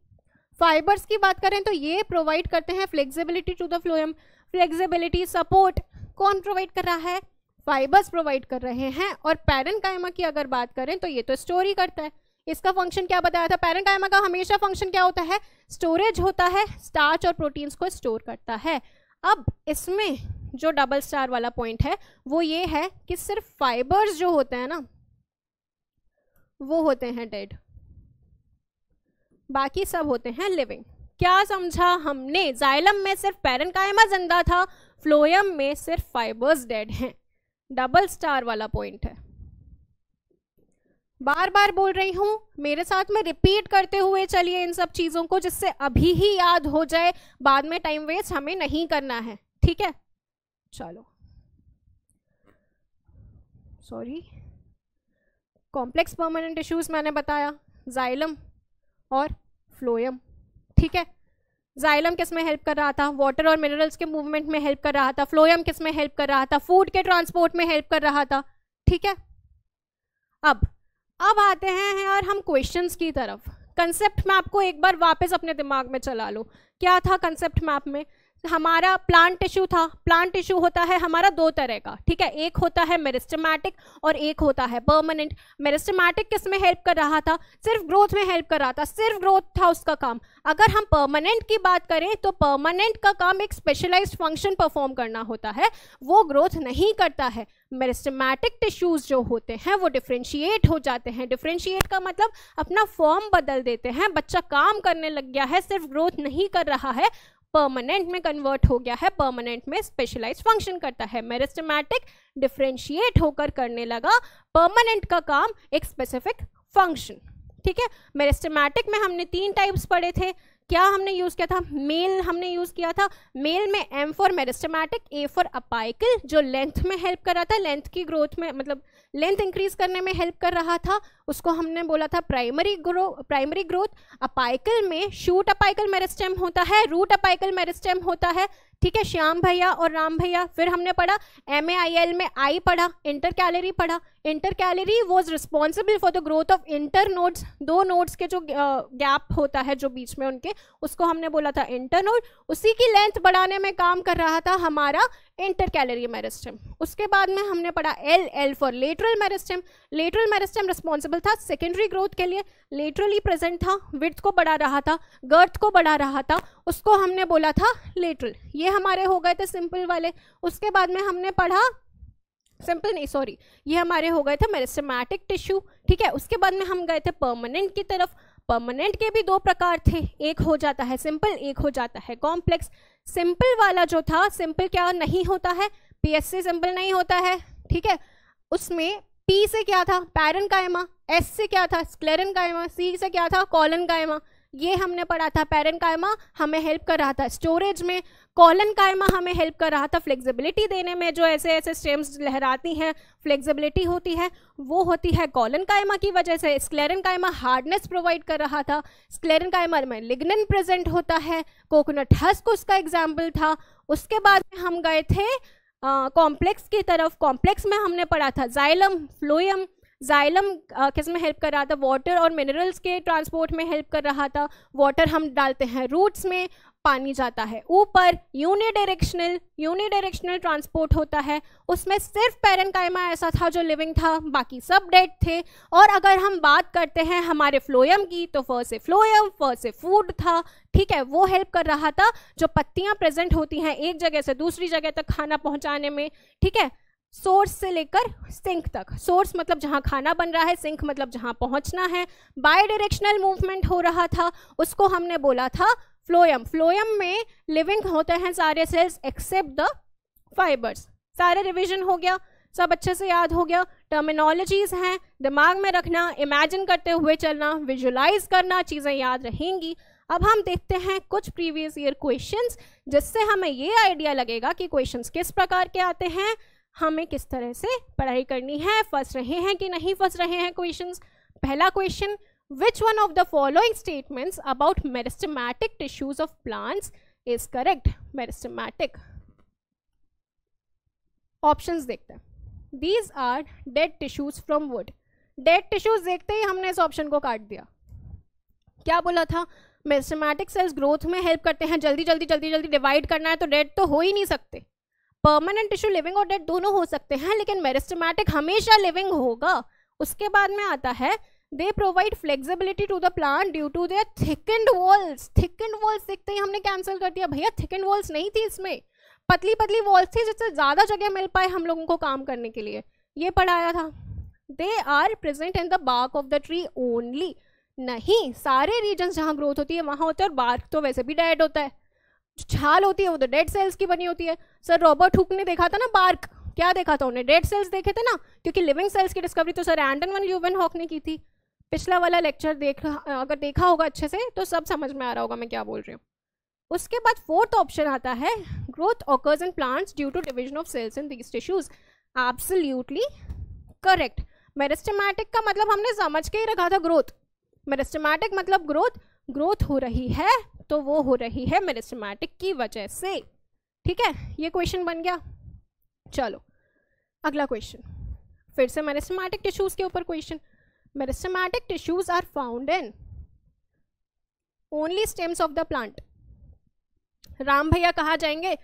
फाइबर्स की बात करें तो ये प्रोवाइड करते हैं flexibility to the phloem flexibility support कौन प्रोवाइड कर रहा है फाइबर्स प्रोवाइड कर रहे हैं और पैरन कायमा की अगर बात करें तो ये तो स्टोरी करता है इसका फंक्शन क्या बताया था पैरन कायमा का हमेशा फंक्शन क्या होता है स्टोरेज होता है स्टार्च और प्रोटीन्स को स्टोर करता है अब इसमें जो डबल स्टार वाला पॉइंट है वो ये है कि सिर्फ फाइबर्स जो होते हैं ना वो होते हैं डेड बाकी सब होते हैं लिविंग क्या समझा हमने जाइलम में सिर्फ पैरन कायमा जिंदा था फ्लोयम में सिर्फ फाइबर्स डेड हैं डबल स्टार वाला पॉइंट है बार बार बोल रही हूँ मेरे साथ में रिपीट करते हुए चलिए इन सब चीज़ों को जिससे अभी ही याद हो जाए बाद में टाइम वेस्ट हमें नहीं करना है ठीक है चलो सॉरी कॉम्प्लेक्स परमानेंट टिश्यूज मैंने बताया जाइलम और फ्लोयम ठीक है जाइलम किस में हेल्प कर रहा था वाटर और मिनरल्स के मूवमेंट में हेल्प कर रहा था फ्लोयम किस में हेल्प कर रहा था फूड के ट्रांसपोर्ट में हेल्प कर रहा था ठीक है अब अब आते हैं और हम क्वेश्चंस की तरफ कंसेप्ट मैप को एक बार वापस अपने दिमाग में चला लो क्या था कंसेप्ट मैप में हमारा प्लांट टिश्यू था प्लांट टिश्यू होता है हमारा दो तरह का ठीक है एक होता है मेरिस्टमैटिक और एक होता है परमानेंट मेरिस्टमैटिक किस में हेल्प कर रहा था सिर्फ ग्रोथ में हेल्प कर रहा था सिर्फ ग्रोथ था उसका काम अगर हम परमानेंट की बात करें तो परमानेंट का काम एक स्पेशलाइज्ड फंक्शन परफॉर्म करना होता है वो ग्रोथ नहीं करता है मेरिस्टमैटिक टिश्यूज जो होते हैं वो डिफ्रेंशिएट हो जाते हैं डिफ्रेंशिएट का मतलब अपना फॉर्म बदल देते हैं बच्चा काम करने लग गया है सिर्फ ग्रोथ नहीं कर रहा है परमानेंट में कन्वर्ट हो गया है परमानेंट में स्पेशलाइज फंक्शन करता है मेरिस्टमैटिक डिफ्रेंशिएट होकर करने लगा परमानेंट का काम एक स्पेसिफिक फंक्शन ठीक है मेरिस्टमैटिक में हमने तीन टाइप्स पढ़े थे क्या हमने यूज़ किया था मेल हमने यूज़ किया था मेल में M for meristematic A for apical जो लेंथ में हेल्प कर रहा था लेंथ की ग्रोथ में मतलब लेंथ इंक्रीज करने में हेल्प कर रहा था उसको हमने बोला था primary grow primary growth apical में शूट अपाइकल मेरिस्टेम होता है रूट अपाइकल मेरिस्टेम होता है ठीक है श्याम भैया और राम भैया फिर हमने पढ़ा एम ए आई एल में आई पढ़ा इंटर कैलरी पढ़ा intercalary was responsible for the growth of internodes दो नोट्स के जो गैप होता है जो बीच में उनके उसको हमने बोला था इंटर नोट उसी की लेंथ बढ़ाने में काम कर रहा था हमारा इंटर कैलरी मेरिस्टम उसके बाद में हमने पढ़ा L L for lateral meristem lateral meristem responsible था सेकेंडरी ग्रोथ के लिए लेटरली प्रेजेंट था विथ को बढ़ा रहा था गर्थ को बढ़ा रहा था उसको हमने बोला था लेटरल ये हमारे हो गए थे सिंपल वाले उसके बाद में हमने पढ़ा सिंपल नहीं सॉरी ये हमारे हो गए थे मेरिस्टमैटिक टिश्यू ठीक है उसके बाद में हम गए थे परमानेंट की तरफ परमानेंट के भी दो प्रकार थे एक हो जाता है सिंपल एक हो जाता है कॉम्प्लेक्स सिंपल वाला जो था सिंपल क्या नहीं होता है पी एस से सिंपल नहीं होता है ठीक है उसमें पी से क्या था पैरन कायमा एस से क्या था स्क्लेरन कायमा सी से क्या था कॉलन कायमा ये हमने पढ़ा था पैरन कायमा हमें हेल्प कर रहा था स्टोरेज में कॉलन कायमा हमें हेल्प कर रहा था फ्लेक्सिबिलिटी देने में जो ऐसे ऐसे स्टेम्स लहराती हैं फ्लेक्सिबिलिटी होती है वो होती है कॉलन कायमा की वजह से स्क्लेरन कायमा हार्डनेस प्रोवाइड कर रहा था स्क्लेरन कायमा में लिग्नन प्रेजेंट होता है कोकोनट हस्क उसका एग्जाम्पल था उसके बाद हम गए थे कॉम्प्लेक्स की तरफ कॉम्प्लेक्स में हमने पढ़ा था जाइलम फ्लोयम जाइलम किस में हेल्प कर रहा था वाटर और मिनरल्स के ट्रांसपोर्ट में हेल्प कर रहा था वाटर हम डालते हैं रूट्स में पानी जाता है ऊपर यूनिडायरेक्शनल यूनिडायरेक्शनल ट्रांसपोर्ट होता है उसमें सिर्फ कायमा ऐसा था जो लिविंग था बाकी सब डेड थे और अगर हम बात करते हैं हमारे फ्लोयम की तो फर्स्ट फ्लोयम फर्स्ट फूड था ठीक है वो हेल्प कर रहा था जो पत्तियां प्रेजेंट होती हैं एक जगह से दूसरी जगह तक खाना पहुंचाने में ठीक है सोर्स से लेकर सिंक तक सोर्स मतलब जहाँ खाना बन रहा है सिंक मतलब जहां पहुँचना है बाय डायरेक्शनल मूवमेंट हो रहा था उसको हमने बोला था फ्लोयम फ्लोयम में लिविंग होते हैं सारे सेल्स एक्सेप्ट द फाइबर्स सारे रिविजन हो गया सब अच्छे से याद हो गया टर्मिनोलॉजीज हैं दिमाग में रखना इमेजिन करते हुए चलना विजुलाइज करना चीज़ें याद रहेंगी अब हम देखते हैं कुछ प्रीवियस ईयर क्वेश्चंस जिससे हमें ये आइडिया लगेगा कि क्वेश्चंस किस प्रकार के आते हैं हमें किस तरह से पढ़ाई करनी है फंस रहे हैं कि नहीं फंस रहे हैं क्वेश्चंस पहला question Which one of the following statements about meristematic tissues of plants is correct? Meristematic. Options देखते हैं. These are dead tissues from wood. Dead tissues देखते ही हमने इस ऑप्शन को काट दिया क्या बोला था मेस्टमैटिक सेल्स ग्रोथ में हेल्प करते हैं जल्दी जल्दी जल्दी जल्दी डिवाइड करना है तो डेड तो हो ही नहीं सकते परमानेंट टिश्यू लिविंग और डेड दोनों हो सकते हैं लेकिन मेरिस्टमैटिक हमेशा लिविंग होगा उसके बाद में आता है they provide flexibility to the plant due to their thickened walls thickened walls देखते ही हमने कैंसिल कर दिया भैया थिकेंड वॉल्स नहीं थी इसमें पतली पतली वॉल्स थी जिससे ज़्यादा जगह मिल पाए हम लोगों को काम करने के लिए ये पढ़ाया था they are present in the bark of the tree only नहीं सारे रीजन जहाँ ग्रोथ होती है वहाँ होता है और बार्क तो वैसे भी डेड होता है छाल होती है वो तो डेड सेल्स की बनी होती है सर रॉबर्ट हुक ने देखा था ना बार्क क्या देखा था उन्हें डेड सेल्स देखे थे ना क्योंकि लिविंग सेल्स की डिस्कवरी तो sir Anton van Leeuwenhoek ने की थी पिछला वाला लेक्चर देख अगर देखा होगा अच्छे से तो सब समझ में आ रहा होगा मैं क्या बोल रही हूँ उसके बाद फोर्थ ऑप्शन आता है growth occurs in plants due to division of cells in these tissues absolutely correct meristematic का मतलब हमने समझ के ही रखा था ग्रोथ मेरेस्टमैटिक मतलब ग्रोथ ग्रोथ हो रही है तो वो हो रही है मेरेस्टमैटिक की वजह से ठीक है ये क्वेश्चन बन गया चलो अगला क्वेश्चन फिर से मेरेस्टमैटिक टिश्यूज़ के ऊपर question meristematic tissues are found in only stems of the plant. Ram भैया कहा जाएंगे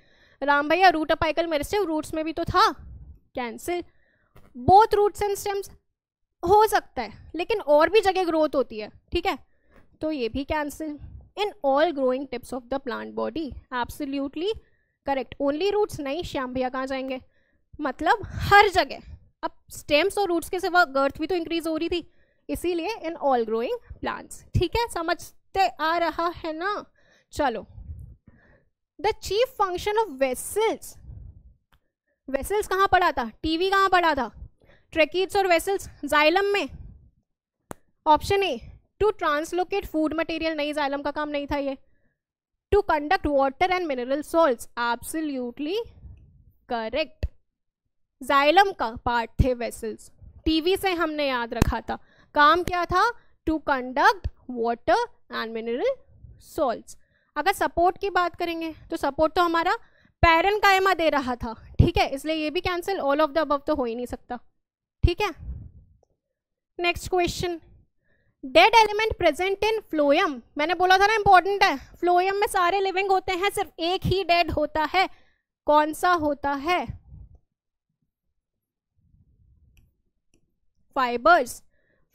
राम भैया रूट अपाइकल मेरिस्टम रूट्स में भी तो था cancel both roots and stems हो सकता है लेकिन और भी जगह ग्रोथ होती है ठीक है तो ये भी cancel in all growing tips of the plant body absolutely correct only roots नहीं श्याम भैया कहाँ जाएंगे मतलब हर जगह अब स्टेम्स और रूट्स के सिवा गर्थ भी तो इंक्रीज हो रही थी इसीलिए इन ऑल ग्रोइंग प्लांट्स ठीक है समझते आ रहा है ना चलो the chief function of vessels vessels कहाँ पड़ा था टीवी कहाँ पड़ा था ट्रेकिड्स और वेसल्स जाइलम में option A to translocate food material नहीं जाइलम का काम नहीं था ये to conduct water and mineral salt absolutely correct xylem का पार्ट थे वेसल्स टीवी से हमने याद रखा था काम क्या था to conduct water and mineral salt अगर सपोर्ट की बात करेंगे तो सपोर्ट तो हमारा पैरन कायमा दे रहा था ठीक है इसलिए ये भी कैंसिल ऑल ऑफ द अब तो हो ही नहीं सकता ठीक है next question dead element present in phloem मैंने बोला था ना इंपॉर्टेंट है फ्लोयम में सारे लिविंग होते हैं सिर्फ एक ही डेड होता है कौन सा होता है फाइबर्स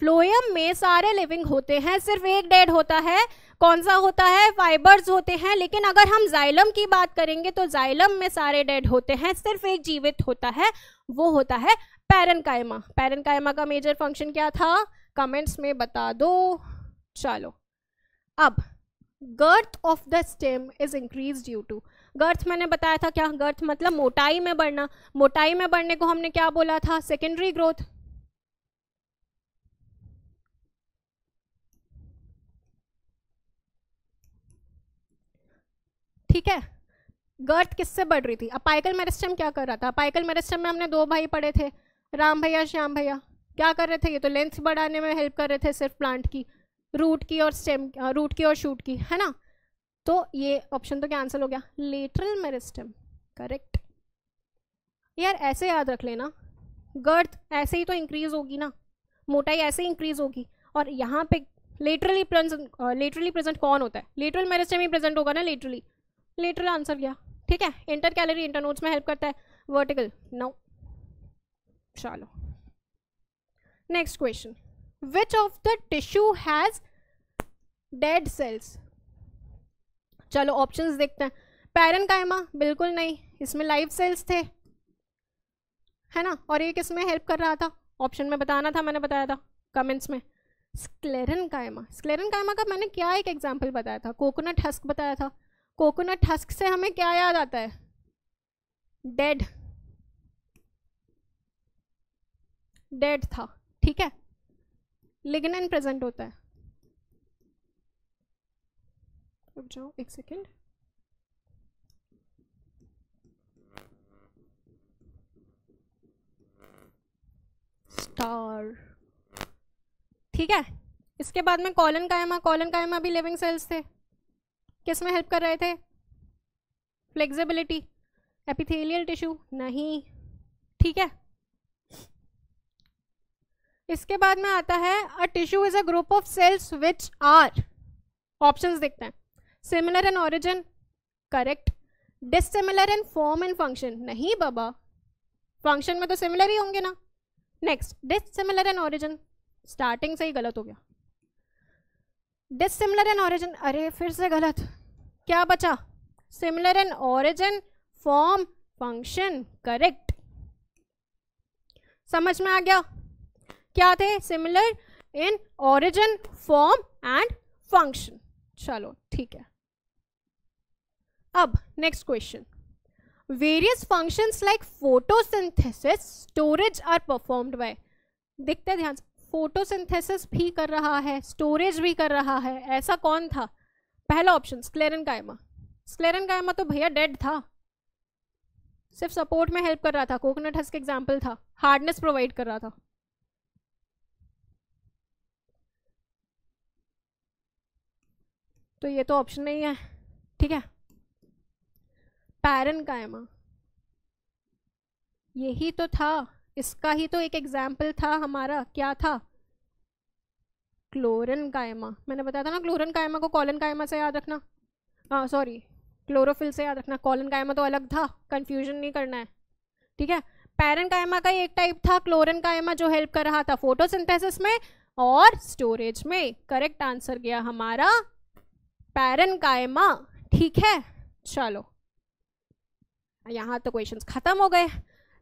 फ्लोएम में सारे लिविंग होते हैं सिर्फ एक डेड होता है कौन सा होता है फाइबर्स होते हैं लेकिन अगर हम जाइलम की बात करेंगे तो जाइलम में सारे डेड होते हैं सिर्फ एक जीवित होता है वो होता है पैरनकाइमा पैरनकाइमा का मेजर फंक्शन क्या था कमेंट्स में बता दो चलो अब girth of the stem is increase due to girth मैंने बताया था क्या गर्थ मतलब मोटाई में बढ़ना मोटाई में बढ़ने को हमने क्या बोला था सेकेंडरी ग्रोथ ठीक है गर्थ किससे बढ़ रही थी अपाइकल मेरिस्टम क्या कर रहा था अपाइकल मेरिस्टम में हमने दो भाई पढ़े थे राम भैया श्याम भैया क्या कर रहे थे ये तो लेंथ बढ़ाने में हेल्प कर रहे थे सिर्फ प्लांट की रूट की और स्टेम रूट की और शूट की है ना तो ये ऑप्शन तो आंसर हो गया लेटरल मेरिस्टम करेक्ट यार ऐसे याद रख लेना गर्थ ऐसे ही तो इंक्रीज होगी ना मोटाई ऐसे ही इंक्रीज होगी और यहाँ पे लेटरली प्रेजेंट लेटरली प्रेजेंट कौन होता है लेटरल मेरिस्टम ही प्रेजेंट होगा ना लेटरली लेटरल आंसर गया ठीक है इंटर कैलरी इंटर नोट्स में हेल्प करता है वर्टिकल नो चलो next question which of the tissue has dead cells चलो ऑप्शंस देखते हैं पैरन कायमा बिल्कुल नहीं इसमें लाइव सेल्स थे है ना और ये किसमें हेल्प कर रहा था ऑप्शन में बताना था मैंने बताया था कमेंट्स में स्क्लेरन कायमा स्क्लेरन कायमा का मैंने क्या एक एग्जाम्पल बताया था कोकोनट हस्क बताया था कोकोनट हस्क से हमें क्या याद आता है डेड डेड था ठीक है लिग्नन प्रेजेंट होता है रुक जाओ एक सेकेंड स्टार ठीक है इसके बाद में कॉलन कायमा कॉलन कायमा भी लिविंग सेल्स थे किस में हेल्प कर रहे थे फ्लेक्सिबिलिटी एपिथेलियल टिश्यू नहीं ठीक है इसके बाद में आता है a tissue is a group of cells which are options देखते हैं similar in origin correct dissimilar in form and function नहीं बाबा फंक्शन में तो सिमिलर ही होंगे ना next dissimilar in origin starting से ही गलत हो गया डिसिमिलर इन ऑरिजिन अरे फिर से गलत क्या बचा similar in origin form function correct समझ में आ गया क्या थे similar in origin form and function चलो ठीक है अब next question various like like photosynthesis storage are performed by दिखते ध्यान से फोटोसिंथेसिस भी कर रहा है स्टोरेज भी कर रहा है ऐसा कौन था पहला ऑप्शन स्क्लेरन कायमा स्क्लेरन कायमा तो भैया डेड था सिर्फ सपोर्ट में हेल्प कर रहा था कोकोनट हस्क एग्जाम्पल था हार्डनेस प्रोवाइड कर रहा था तो ये तो ऑप्शन नहीं है ठीक है पैरन कायमा यही तो था इसका ही तो एक एग्जाम्पल था हमारा क्या था क्लोरन कायमा मैंने बताया था ना क्लोरन कायमा को कॉलन कायमा से याद रखना हाँ सॉरी क्लोरोफिल से याद रखना कॉलन कायमा तो अलग था कन्फ्यूजन नहीं करना है ठीक है पैरन कायमा का एक टाइप था क्लोरन कायमा जो हेल्प कर रहा था फोटोसिंथेसिस में और स्टोरेज में करेक्ट आंसर गया हमारा पैरन कायमा ठीक है चलो यहाँ तो क्वेश्चंस खत्म हो गए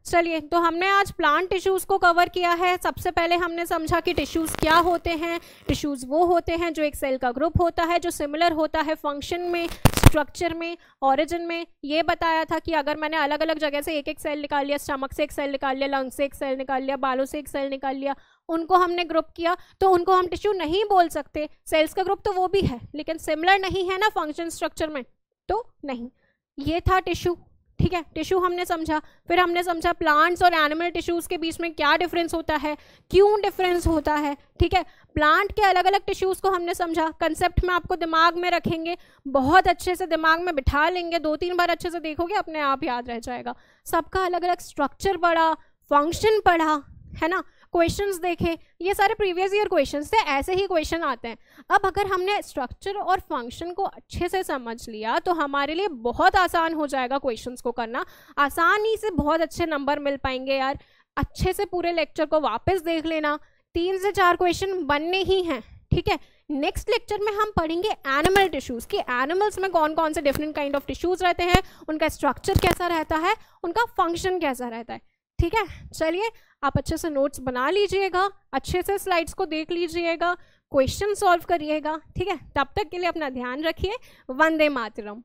चलिए तो हमने आज प्लांट टिश्यूज़ को कवर किया है सबसे पहले हमने समझा कि टिश्यूज़ क्या होते हैं टिश्यूज़ वो होते हैं जो एक सेल का ग्रुप होता है जो सिमिलर होता है फंक्शन में स्ट्रक्चर में ऑरिजिन में ये बताया था कि अगर मैंने अलग अलग जगह से एक एक सेल निकाल लिया स्टमक से एक सेल निकाल लिया लंग से एक सेल निकाल लिया बालों से एक सेल निकाल लिया उनको हमने ग्रुप किया तो उनको हम टिश्यू नहीं बोल सकते सेल्स का ग्रुप तो वो भी है लेकिन सिमिलर नहीं है ना फंक्शन स्ट्रक्चर में तो नहीं ये था टिश्यू ठीक है टिश्यू हमने समझा फिर हमने समझा प्लांट्स और एनिमल टिश्यूज के बीच में क्या डिफरेंस होता है क्यों डिफरेंस होता है ठीक है प्लांट के अलग अलग टिश्यूज को हमने समझा कंसेप्ट में आपको दिमाग में रखेंगे बहुत अच्छे से दिमाग में बिठा लेंगे दो तीन बार अच्छे से देखोगे अपने आप याद रह जाएगा सबका अलग अलग स्ट्रक्चर पढ़ा फंक्शन पढ़ा है ना क्वेश्चंस देखे ये सारे प्रीवियस ईयर क्वेश्चंस थे ऐसे ही क्वेश्चन आते हैं अब अगर हमने स्ट्रक्चर और फंक्शन को अच्छे से समझ लिया तो हमारे लिए बहुत आसान हो जाएगा क्वेश्चन को करना आसानी से बहुत अच्छे नंबर मिल पाएंगे यार अच्छे से पूरे लेक्चर को वापस देख लेना तीन से चार क्वेश्चन बनने ही हैं ठीक है नेक्स्ट लेक्चर में हम पढ़ेंगे एनिमल टिश्यूज कि एनिमल्स में कौन कौन से डिफरेंट काइंड ऑफ टिश्यूज रहते हैं उनका स्ट्रक्चर कैसा रहता है उनका फंक्शन कैसा रहता है ठीक है चलिए आप अच्छे से नोट्स बना लीजिएगा अच्छे से स्लाइड्स को देख लीजिएगा क्वेश्चन सॉल्व करिएगा ठीक है तब तक के लिए अपना ध्यान रखिए वंदे मातरम